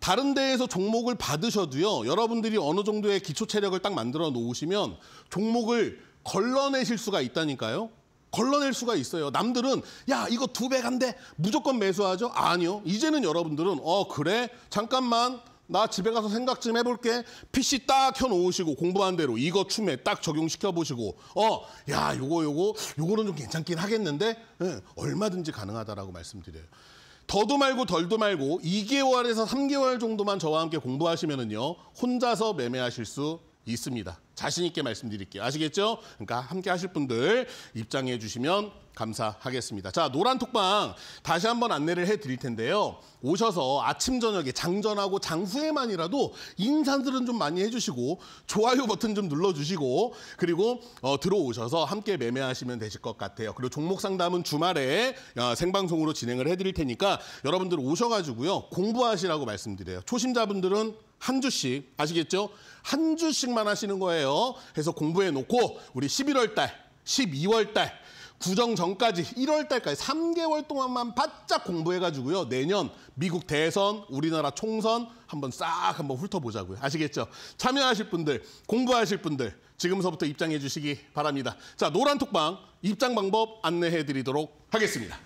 다른 데에서 종목을 받으셔도요. 여러분들이 어느 정도의 기초 체력을 딱 만들어 놓으시면 종목을 걸러내실 수가 있다니까요. 걸러낼 수가 있어요. 남들은 야 이거 두 배 간대 무조건 매수하죠? 아니요. 이제는 여러분들은 어 그래 잠깐만 나 집에 가서 생각 좀 해볼게. PC 딱 켜놓으시고 공부한 대로 이거 춤에 딱 적용시켜 보시고 어야 요거 요거 요거는 좀 괜찮긴 하겠는데 네, 얼마든지 가능하다라고 말씀드려요. 더도 말고 덜도 말고 2개월에서 3개월 정도만 저와 함께 공부하시면은요 혼자서 매매하실 수 있습니다. 자신 있게 말씀드릴게요. 아시겠죠? 그러니까 함께 하실 분들 입장해 주시면 감사하겠습니다. 자, 노란 톡방 다시 한번 안내를 해 드릴 텐데요. 오셔서 아침 저녁에 장전하고 장후에만이라도 인사들은 좀 많이 해 주시고 좋아요 버튼 좀 눌러 주시고 그리고 어, 들어오셔서 함께 매매하시면 되실 것 같아요. 그리고 종목 상담은 주말에 어, 생방송으로 진행을 해 드릴 테니까 여러분들 오셔 가지고요. 공부하시라고 말씀드려요. 초심자분들은 한 주씩 아시겠죠? 한 주씩만 하시는 거예요. 해서 공부해 놓고 우리 11월 달, 12월 달 구정 전까지 1월 달까지 3개월 동안만 바짝 공부해가지고요. 내년 미국 대선, 우리나라 총선 한번 싹 한번 훑어보자고요. 아시겠죠? 참여하실 분들, 공부하실 분들 지금서부터 입장해 주시기 바랍니다. 자, 노란 톡방 입장 방법 안내해 드리도록 하겠습니다.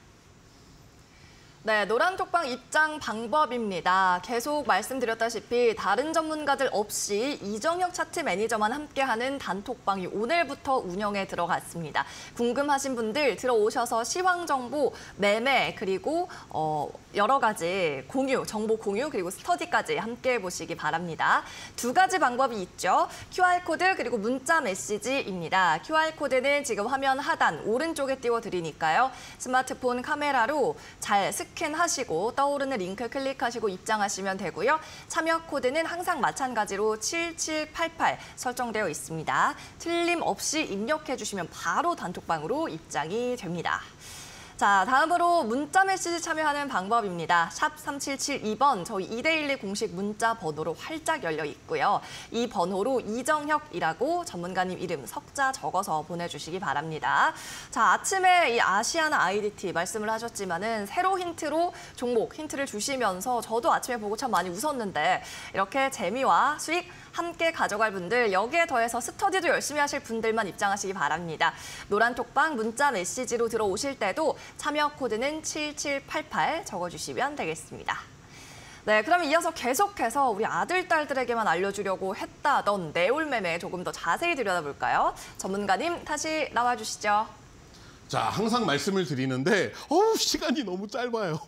네, 노란 족방 입장 방법입니다. 계속 말씀드렸다시피 다른 전문가들 없이 이정혁 차트 매니저만 함께하는 단톡방이 오늘부터 운영에 들어갔습니다. 궁금하신 분들 들어오셔서 시황 정보, 매매 그리고 어, 여러 가지 공유, 정보 공유 그리고 스터디까지 함께해 보시기 바랍니다. 두 가지 방법이 있죠. QR 코드 그리고 문자 메시지입니다. QR 코드는 지금 화면 하단 오른쪽에 띄워 드리니까요. 스마트폰 카메라로 잘 스크 스캔하시고 떠오르는 링크 클릭하시고 입장하시면 되고요. 참여 코드는 항상 마찬가지로 7788 설정되어 있습니다. 틀림없이 입력해 주시면 바로 단톡방으로 입장이 됩니다. 자, 다음으로 문자 메시지 참여하는 방법입니다. 샵 3772번 저희 2대1 공식 문자 번호로 활짝 열려 있고요. 이 번호로 이정혁이라고 전문가님 이름 석자 적어서 보내주시기 바랍니다. 자, 아침에 이 아시아나 IDT 말씀을 하셨지만은 새로 힌트로 종목 힌트를 주시면서 저도 아침에 보고 참 많이 웃었는데 이렇게 재미와 수익 함께 가져갈 분들, 여기에 더해서 스터디도 열심히 하실 분들만 입장하시기 바랍니다. 노란톡방 문자 메시지로 들어오실 때도 참여 코드는 7788 적어주시면 되겠습니다. 네, 그럼 이어서 계속해서 우리 아들, 딸들에게만 알려주려고 했다던 내올 매매 조금 더 자세히 들여다볼까요? 전문가님 다시 나와주시죠. 자, 항상 말씀을 드리는데 어우, 시간이 너무 짧아요.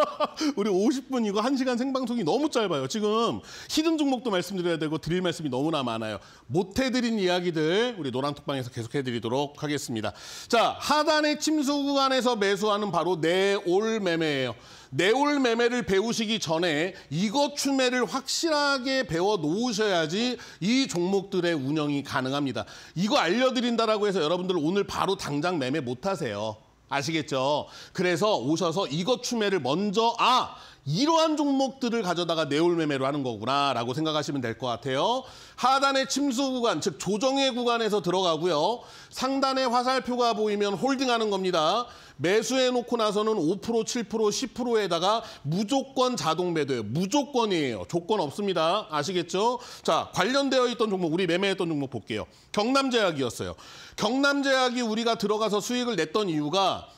[LAUGHS] 우리 50분 이고 1시간 생방송이 너무 짧아요. 지금 히든 종목도 말씀드려야 되고 드릴 말씀이 너무나 많아요. 못 해드린 이야기들 우리 노란톡방에서 계속 해드리도록 하겠습니다. 자, 하단의 침수 구간에서 매수하는 바로 내 올 매매예요. 내올 매매를 배우시기 전에 이것 추매를 확실하게 배워 놓으셔야지 이 종목들의 운영이 가능합니다. 이거 알려드린다라고 해서 여러분들 오늘 바로 당장 매매 못하세요. 아시겠죠? 그래서 오셔서 이것 추매를 먼저 아 이러한 종목들을 가져다가 내올 매매로 하는 거구나라고 생각하시면 될 것 같아요. 하단의 침수 구간, 즉 조정의 구간에서 들어가고요. 상단에 화살표가 보이면 홀딩하는 겁니다. 매수해놓고 나서는 5%, 7%, 10%에다가 무조건 자동 매도예요. 무조건이에요. 조건 없습니다. 아시겠죠? 자, 관련되어 있던 종목, 우리 매매했던 종목 볼게요. 경남제약이었어요. 경남제약이 우리가 들어가서 수익을 냈던 이유가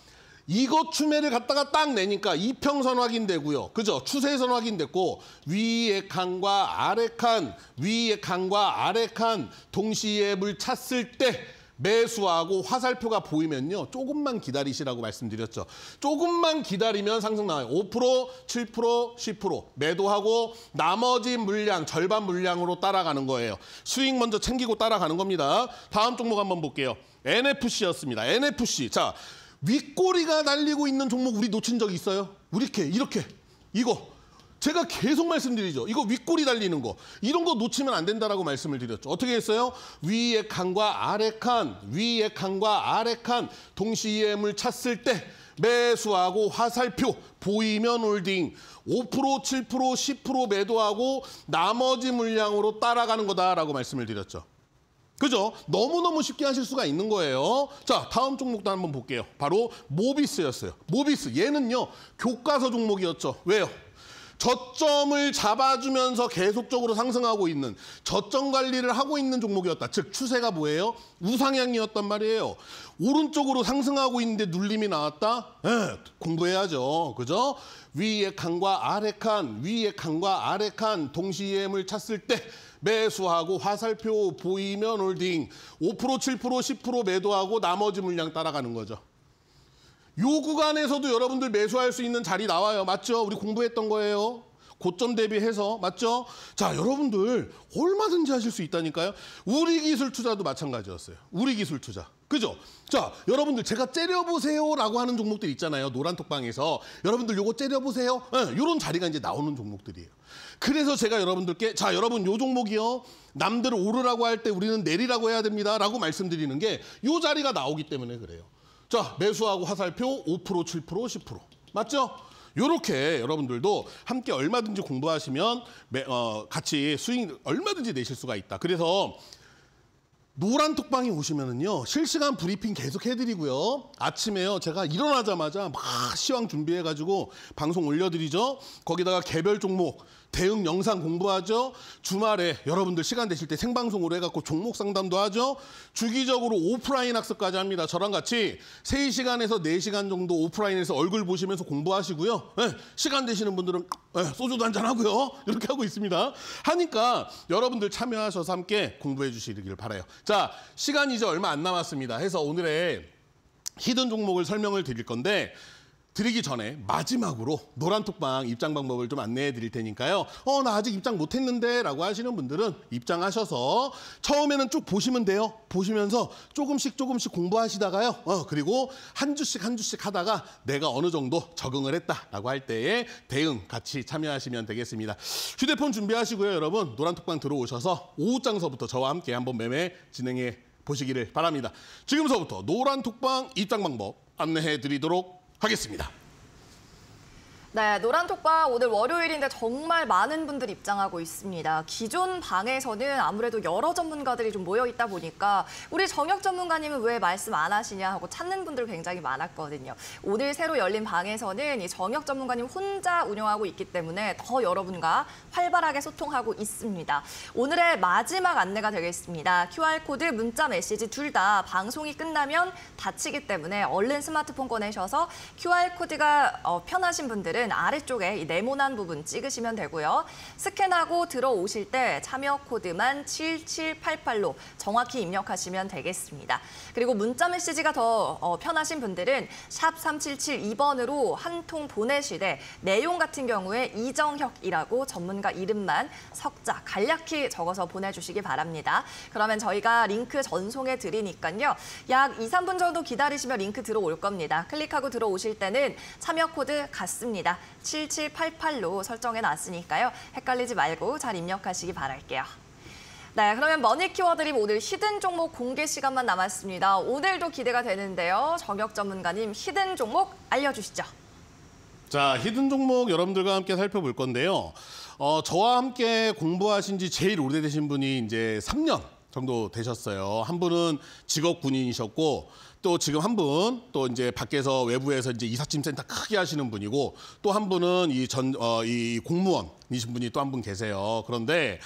이것 추매를 갖다가 딱 내니까 이평선 확인되고요. 그죠? 추세선 확인됐고 위의 칸과 아래 칸, 위의 칸과 아래 칸 동시에 물 찼을 때 매수하고 화살표가 보이면요. 조금만 기다리시라고 말씀드렸죠. 조금만 기다리면 상승 나와요. 5%, 7%, 10% 매도하고 나머지 물량, 절반 물량으로 따라가는 거예요. 수익 먼저 챙기고 따라가는 겁니다. 다음 종목 한번 볼게요. NFC였습니다. NFC. 자, 윗꼬리가 날리고 있는 종목 우리 놓친 적 있어요? 우리 이렇게, 이렇게. 이거. 제가 계속 말씀드리죠. 이거 윗골이 달리는 거. 이런 거 놓치면 안 된다라고 말씀을 드렸죠. 어떻게 했어요? 위의 칸과 아래 칸, 위의 칸과 아래 칸 동시에 물 찼을 때 매수하고 화살표 보이면 홀딩 5% 7% 10% 매도하고 나머지 물량으로 따라가는 거다라고 말씀을 드렸죠. 그죠? 너무너무 쉽게 하실 수가 있는 거예요. 자, 다음 종목도 한번 볼게요. 바로 모비스였어요. 모비스, 얘는요, 교과서 종목이었죠. 왜요? 저점을 잡아주면서 계속적으로 상승하고 있는 저점 관리를 하고 있는 종목이었다. 즉 추세가 뭐예요? 우상향이었단 말이에요. 오른쪽으로 상승하고 있는데 눌림이 나왔다? 에, 예, 공부해야죠. 그죠? 위의 칸과 아래 칸, 위의 칸과 아래 칸 동시에 힘을 찼을 때 매수하고 화살표 보이면 홀딩 5% 7% 10% 매도하고 나머지 물량 따라가는 거죠. 요 구간에서도 여러분들 매수할 수 있는 자리 나와요. 맞죠? 우리 공부했던 거예요. 고점 대비해서 맞죠? 자 여러분들 얼마든지 하실 수 있다니까요. 우리 기술 투자도 마찬가지였어요. 우리 기술 투자. 그죠? 자 여러분들 제가 째려보세요라고 하는 종목들 있잖아요. 노란톡방에서 여러분들 요거 째려보세요. 이런 예, 네, 자리가 이제 나오는 종목들이에요. 그래서 제가 여러분들께 자 여러분 요 종목이요. 남들 오르라고 할 때 우리는 내리라고 해야 됩니다. 라고 말씀드리는 게 요 자리가 나오기 때문에 그래요. 자, 매수하고 화살표 5%, 7%, 10%. 맞죠? 요렇게 여러분들도 함께 얼마든지 공부하시면 매, 어, 같이 수익 얼마든지 내실 수가 있다. 그래서 노란 톡방이 오시면은요 실시간 브리핑 계속 해드리고요 아침에요 제가 일어나자마자 막 시황 준비해가지고 방송 올려드리죠 거기다가 개별 종목 대응 영상 공부하죠. 주말에 여러분들 시간 되실 때 생방송으로 해갖고 종목 상담도 하죠. 주기적으로 오프라인 학습까지 합니다. 저랑 같이 세시간에서네시간 정도 오프라인에서 얼굴 보시면서 공부하시고요. 네, 시간 되시는 분들은 네, 소주도 한잔 하고요. [LAUGHS] 이렇게 하고 있습니다. 하니까 여러분들 참여하셔서 함께 공부해 주시길 바라요. 자, 시간이 이제 얼마 안 남았습니다. 해서 오늘의 히든 종목을 설명을 드릴 건데 드리기 전에 마지막으로 노란톡방 입장 방법을 좀 안내해 드릴 테니까요. 어, 나 아직 입장 못 했는데 라고 하시는 분들은 입장하셔서 처음에는 쭉 보시면 돼요. 보시면서 조금씩 조금씩 공부하시다가요. 어, 그리고 한 주씩 한 주씩 하다가 내가 어느 정도 적응을 했다라고 할 때에 대응 같이 참여하시면 되겠습니다. 휴대폰 준비하시고요, 여러분. 노란톡방 들어오셔서 오후장서부터 저와 함께 한번 매매 진행해 보시기를 바랍니다. 지금서부터 노란톡방 입장 방법 안내해 드리도록 하겠습니다. 네, 노란톡방 오늘 월요일인데 정말 많은 분들 입장하고 있습니다. 기존 방에서는 아무래도 여러 전문가들이 좀 모여 있다 보니까 우리 정혁 전문가님은 왜 말씀 안 하시냐 하고 찾는 분들 굉장히 많았거든요. 오늘 새로 열린 방에서는 이 정혁 전문가님 혼자 운영하고 있기 때문에 더 여러분과 활발하게 소통하고 있습니다. 오늘의 마지막 안내가 되겠습니다. QR코드, 문자, 메시지 둘 다 방송이 끝나면 닫히기 때문에 얼른 스마트폰 꺼내셔서 QR코드가 어, 편하신 분들은 부 아래쪽에 이 네모난 부분 찍으시면 되고요. 스캔하고 들어오실 때 참여 코드만 7788로 정확히 입력하시면 되겠습니다. 그리고 문자 메시지가 더 어, 편하신 분들은 샵 3772번으로 한 통 보내시되 내용 같은 경우에 이정혁이라고 전문가 이름만 석자 간략히 적어서 보내주시기 바랍니다. 그러면 저희가 링크 전송해 드리니까요. 약 2, 3분 정도 기다리시면 링크 들어올 겁니다. 클릭하고 들어오실 때는 참여 코드 같습니다. 7788로 설정해 놨으니까요. 헷갈리지 말고 잘 입력하시기 바랄게요. 네, 그러면 머니 키워드림 오늘 히든 종목 공개 시간만 남았습니다. 오늘도 기대가 되는데요. 정혁 전문가님, 히든 종목 알려주시죠. 자, 히든 종목 여러분들과 함께 살펴볼 건데요. 어, 저와 함께 공부하신 지 제일 오래되신 분이 이제 3년 정도 되셨어요. 한 분은 직업 군인이셨고 또 지금 한 분 또 이제 밖에서 외부에서 이제 이삿짐 센터 크게 하시는 분이고 또 한 분은 이 전이 어, 공무원이신 분이 또 한 분 계세요. 그런데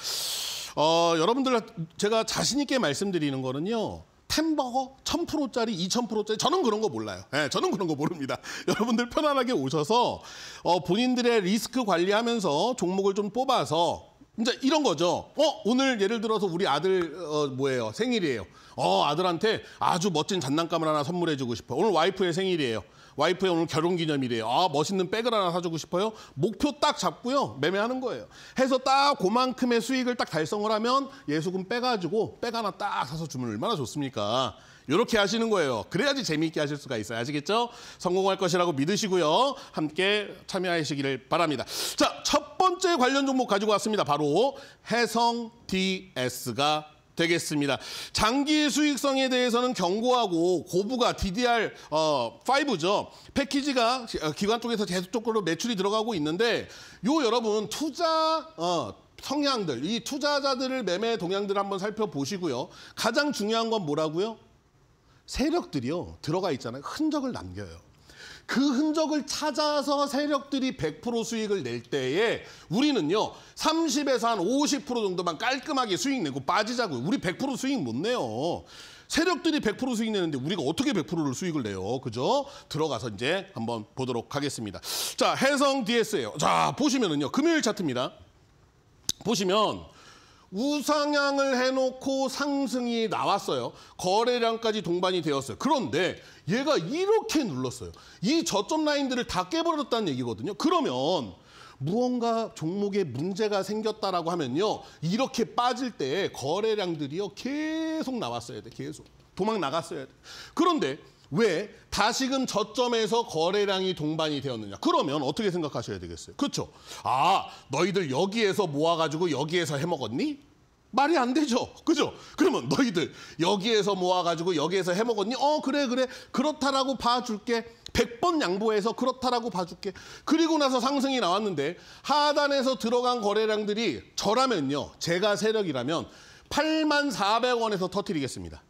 어, 여러분들 제가 자신 있게 말씀드리는 거는요. 햄버거 1000%짜리, 2000%짜리 저는 그런 거 몰라요. 네, 저는 그런 거 모릅니다. [LAUGHS] 여러분들 편안하게 오셔서 어, 본인들의 리스크 관리하면서 종목을 좀 뽑아서 이제 이런 거죠. 어, 오늘 예를 들어서 우리 아들 어, 뭐예요? 생일이에요. 어, 아들한테 아주 멋진 장난감을 하나 선물해 주고 싶어요. 오늘 와이프의 생일이에요. 와이프의 오늘 결혼 기념일이에요. 아, 멋있는 백을 하나 사주고 싶어요. 목표 딱 잡고요. 매매하는 거예요. 해서 딱 그만큼의 수익을 딱 달성을 하면 예수금 빼가지고 백 하나 딱 사서 주면 얼마나 좋습니까? 이렇게 하시는 거예요. 그래야지 재미있게 하실 수가 있어요. 아시겠죠? 성공할 것이라고 믿으시고요. 함께 참여하시기를 바랍니다. 자, 첫 번째 관련 종목 가지고 왔습니다. 바로 해성 DS가 되겠습니다. 장기 수익성에 대해서는 경고하고 고부가 DDR 어, 5죠. 패키지가 어, 기관 쪽에서 계속적으로 매출이 들어가고 있는데 요 여러분 투자 어, 성향들, 이 투자자들을 매매 동향들을 한번 살펴보시고요. 가장 중요한 건 뭐라고요? 세력들이요 들어가 있잖아요 흔적을 남겨요. 그 흔적을 찾아서 세력들이 100% 수익을 낼 때에 우리는요 30에서 한 50% 정도만 깔끔하게 수익 내고 빠지자고요. 우리 100% 수익 못 내요. 세력들이 100% 수익 내는데 우리가 어떻게 100%를 수익을 내요? 그죠? 들어가서 이제 한번 보도록 하겠습니다. 자, 해성 DS예요. 자, 보시면은요. 금요일 차트입니다. 보시면 우상향을 해놓고 상승이 나왔어요. 거래량까지 동반이 되었어요. 그런데 얘가 이렇게 눌렀어요. 이 저점 라인들을 다 깨버렸다는 얘기거든요. 그러면 무언가 종목에 문제가 생겼다라고 하면요. 이렇게 빠질 때 거래량들이요. 계속 나왔어야 돼. 계속. 도망 나갔어야 돼. 그런데 왜 다시금 저점에서 거래량이 동반이 되었느냐. 그러면 어떻게 생각하셔야 되겠어요? 그렇죠. 아, 너희들 여기에서 모아가지고 여기에서 해먹었니? 말이 안 되죠. 그죠? 그러면 너희들 여기에서 모아가지고 여기에서 해먹었니? 어, 그래, 그래. 그렇다라고 봐줄게. 1 0 0번 양보해서 그렇다라고 봐줄게. 그리고 나서 상승이 나왔는데 하단에서 들어간 거래량들이 저라면요. 제가 세력이라면 8만4 0 0 원에서 터트리겠습니다.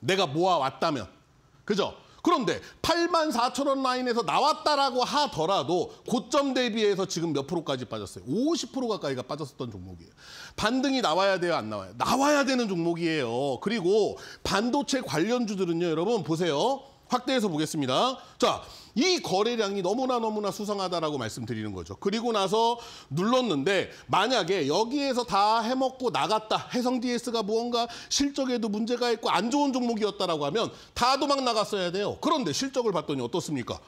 내가 모아왔다면. 그죠? 그런데 8만 4천 원 라인에서 나왔다라고 하더라도 고점 대비해서 지금 몇 프로까지 빠졌어요? 50% 가까이가 빠졌었던 종목이에요. 반등이 나와야 돼요, 안 나와요? 나와야 되는 종목이에요. 그리고 반도체 관련주들은요, 여러분 보세요. 확대해서 보겠습니다. 자, 이 거래량이 너무나 너무나 수상하다라고 말씀드리는 거죠. 그리고 나서 눌렀는데 만약에 여기에서 다 해먹고 나갔다. 해성 DS가 무언가 실적에도 문제가 있고 안 좋은 종목이었다라고 하면 다 도망 나갔어야 돼요. 그런데 실적을 봤더니 어떻습니까?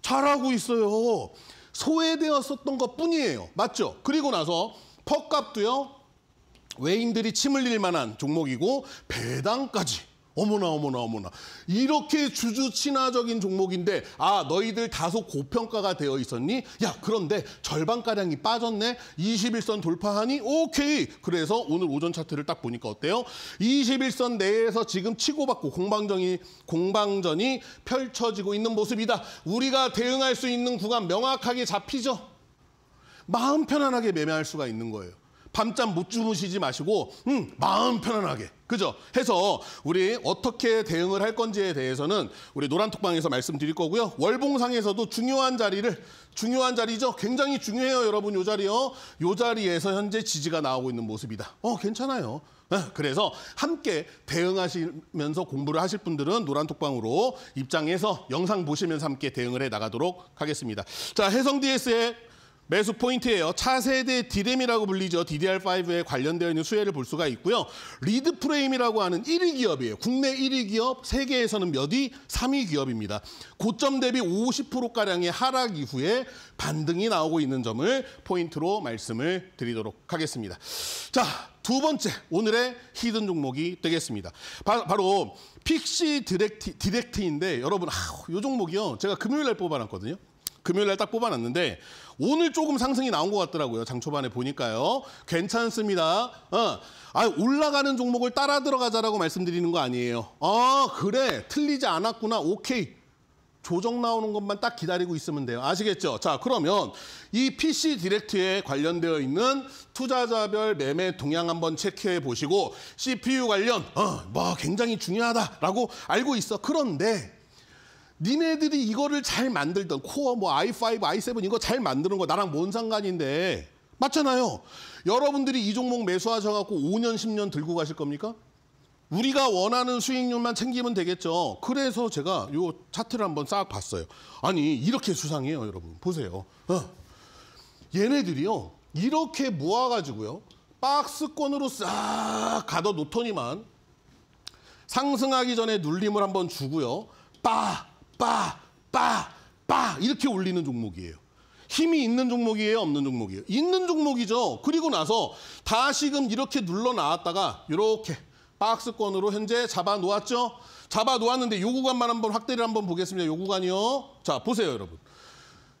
잘하고 있어요. 소외되었었던 것 뿐이에요. 맞죠? 그리고 나서 퍽값도요. 외인들이 침 흘릴 만한 종목이고 배당까지 어머나 어머나 어머나 이렇게 주주 친화적인 종목인데 아 너희들 다소 고평가가 되어 있었니? 야 그런데 절반가량이 빠졌네 21선 돌파하니 오케이 그래서 오늘 오전 차트를 딱 보니까 어때요? 21선 내에서 지금 치고받고 공방전이 공방전이 펼쳐지고 있는 모습이다 우리가 대응할 수 있는 구간 명확하게 잡히죠 마음 편안하게 매매할 수가 있는 거예요 밤잠 못 주무시지 마시고 음, 마음 편안하게 그죠? 해서 우리 어떻게 대응을 할 건지에 대해서는 우리 노란톡방에서 말씀드릴 거고요. 월봉상에서도 중요한 자리를 중요한 자리죠. 굉장히 중요해요, 여러분. 요 자리요. 요 자리에서 현재 지지가 나오고 있는 모습이다. 어, 괜찮아요. 네, 그래서 함께 대응하시면서 공부를 하실 분들은 노란톡방으로 입장해서 영상 보시면서 함께 대응을 해 나가도록 하겠습니다. 자, 해성 DS의 매수 포인트예요. 차세대 디램이라고 불리죠. DDR5에 관련되어 있는 수혜를 볼 수가 있고요. 리드 프레임이라고 하는 1위 기업이에요. 국내 1위 기업, 세계에서는 몇 위? 3위 기업입니다. 고점 대비 50%가량의 하락 이후에 반등이 나오고 있는 점을 포인트로 말씀을 드리도록 하겠습니다. 자, 두 번째 오늘의 히든 종목이 되겠습니다. 바, 로 픽시 디렉트, 디렉트인데 여러분 아, 이 종목이요. 제가 금요일 날 뽑아놨거든요. 금요일 날딱 뽑아놨는데 오늘 조금 상승이 나온 것 같더라고요. 장 초반에 보니까요. 괜찮습니다. 어. 아, 올라가는 종목을 따라 들어가자라고 말씀드리는 거 아니에요. 아, 그래. 틀리지 않았구나. 오케이. 조정 나오는 것만 딱 기다리고 있으면 돼요. 아시겠죠? 자, 그러면 이 PC 디렉트에 관련되어 있는 투자자별 매매 동향 한번 체크해 보시고 CPU 관련 어, 뭐 굉장히 중요하다라고 알고 있어. 그런데 니네들이 이거를 잘 만들던 코어 뭐 i5, i7 이거 잘 만드는 거 나랑 뭔 상관인데 맞잖아요. 여러분들이 이 종목 매수하셔갖고 5년, 10년 들고 가실 겁니까? 우리가 원하는 수익률만 챙기면 되겠죠. 그래서 제가 요 차트를 한번 싹 봤어요. 아니 이렇게 수상해요, 여러분. 보세요. 어. 얘네들이요. 이렇게 모아가지고요. 박스권으로 싹 가둬 놓더니만 상승하기 전에 눌림을 한번 주고요. 빡 빠, 빠, 빠 이렇게 올리는 종목이에요. 힘이 있는 종목이에요, 없는 종목이에요? 있는 종목이죠. 그리고 나서 다시금 이렇게 눌러 나왔다가 이렇게 박스권으로 현재 잡아 놓았죠. 잡아 놓았는데 요 구간만 한번 확대를 한번 보겠습니다. 요 구간이요. 자, 보세요, 여러분.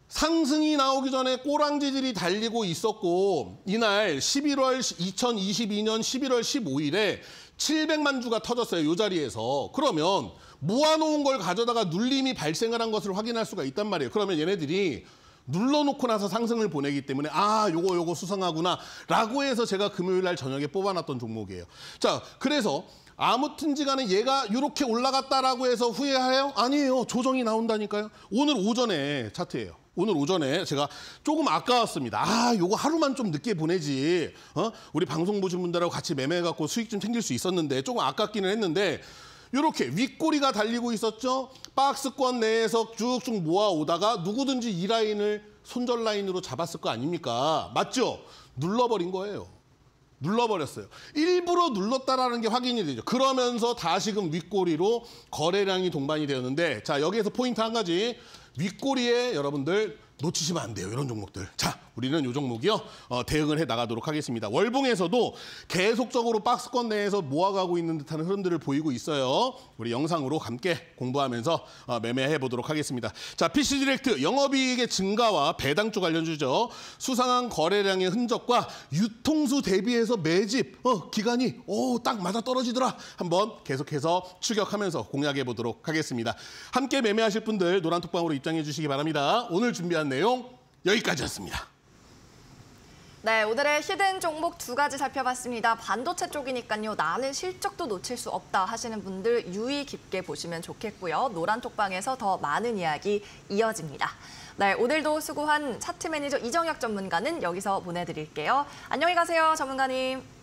상승이 나오기 전에 꼬랑지들이 달리고 있었고 이날 11월 2022년 11월 15일에 700만 주가 터졌어요. 요 자리에서. 그러면 모아놓은 걸 가져다가 눌림이 발생을 한 것을 확인할 수가 있단 말이에요. 그러면 얘네들이 눌러놓고 나서 상승을 보내기 때문에 아 요거 요거 수상하구나 라고 해서 제가 금요일 날 저녁에 뽑아놨던 종목이에요. 자 그래서 아무튼지 간에 얘가 이렇게 올라갔다라고 해서 후회해요? 아니에요. 조정이 나온다니까요. 오늘 오전에 차트예요. 오늘 오전에 제가 조금 아까웠습니다. 아, 요거 하루만 좀 늦게 보내지. 어? 우리 방송 보신 분들하고 같이 매매해갖고 수익 좀 챙길 수 있었는데 조금 아깝기는 했는데 이렇게 윗꼬리가 달리고 있었죠. 박스권 내에서 쭉쭉 모아오다가 누구든지 이 라인을 손절 라인으로 잡았을 거 아닙니까? 맞죠? 눌러버린 거예요. 눌러버렸어요. 일부러 눌렀다라는 게 확인이 되죠. 그러면서 다시금 윗꼬리로 거래량이 동반이 되었는데 자 여기에서 포인트 한 가지 윗꼬리에 여러분들 놓치시면 안 돼요. 이런 종목들. 자, 우리는 요 종목이요. 어, 대응을 해 나가도록 하겠습니다. 월봉에서도 계속적으로 박스권 내에서 모아가고 있는 듯한 흐름들을 보이고 있어요. 우리 영상으로 함께 공부하면서 어, 매매해 보도록 하겠습니다. 자, PC 디렉트 영업이익의 증가와 배당주 관련주죠. 수상한 거래량의 흔적과 유통수 대비해서 매집 어, 기간이 오, 딱 맞아 떨어지더라. 한번 계속해서 추격하면서 공략해 보도록 하겠습니다. 함께 매매하실 분들 노란톡방으로 입장해 주시기 바랍니다. 오늘 준비한 관한 내용 여기까지였습니다. 네, 오늘의 히든 종목 두 가지 살펴봤습니다. 반도체 쪽이니까요. 나는 실적도 놓칠 수 없다 하시는 분들 유의 깊게 보시면 좋겠고요. 노란 톡방에서 더 많은 이야기 이어집니다. 네, 오늘도 수고한 차트 매니저 이정혁 전문가는 여기서 보내드릴게요. 안녕히 가세요, 전문가님.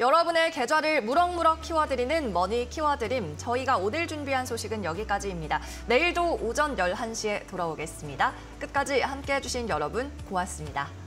여러분의 계좌를 무럭무럭 키워드리는 머니 키워드림. 저희가 오늘 준비한 소식은 여기까지입니다. 내일도 오전 11시에 돌아오겠습니다. 끝까지 함께해 주신 여러분 고맙습니다.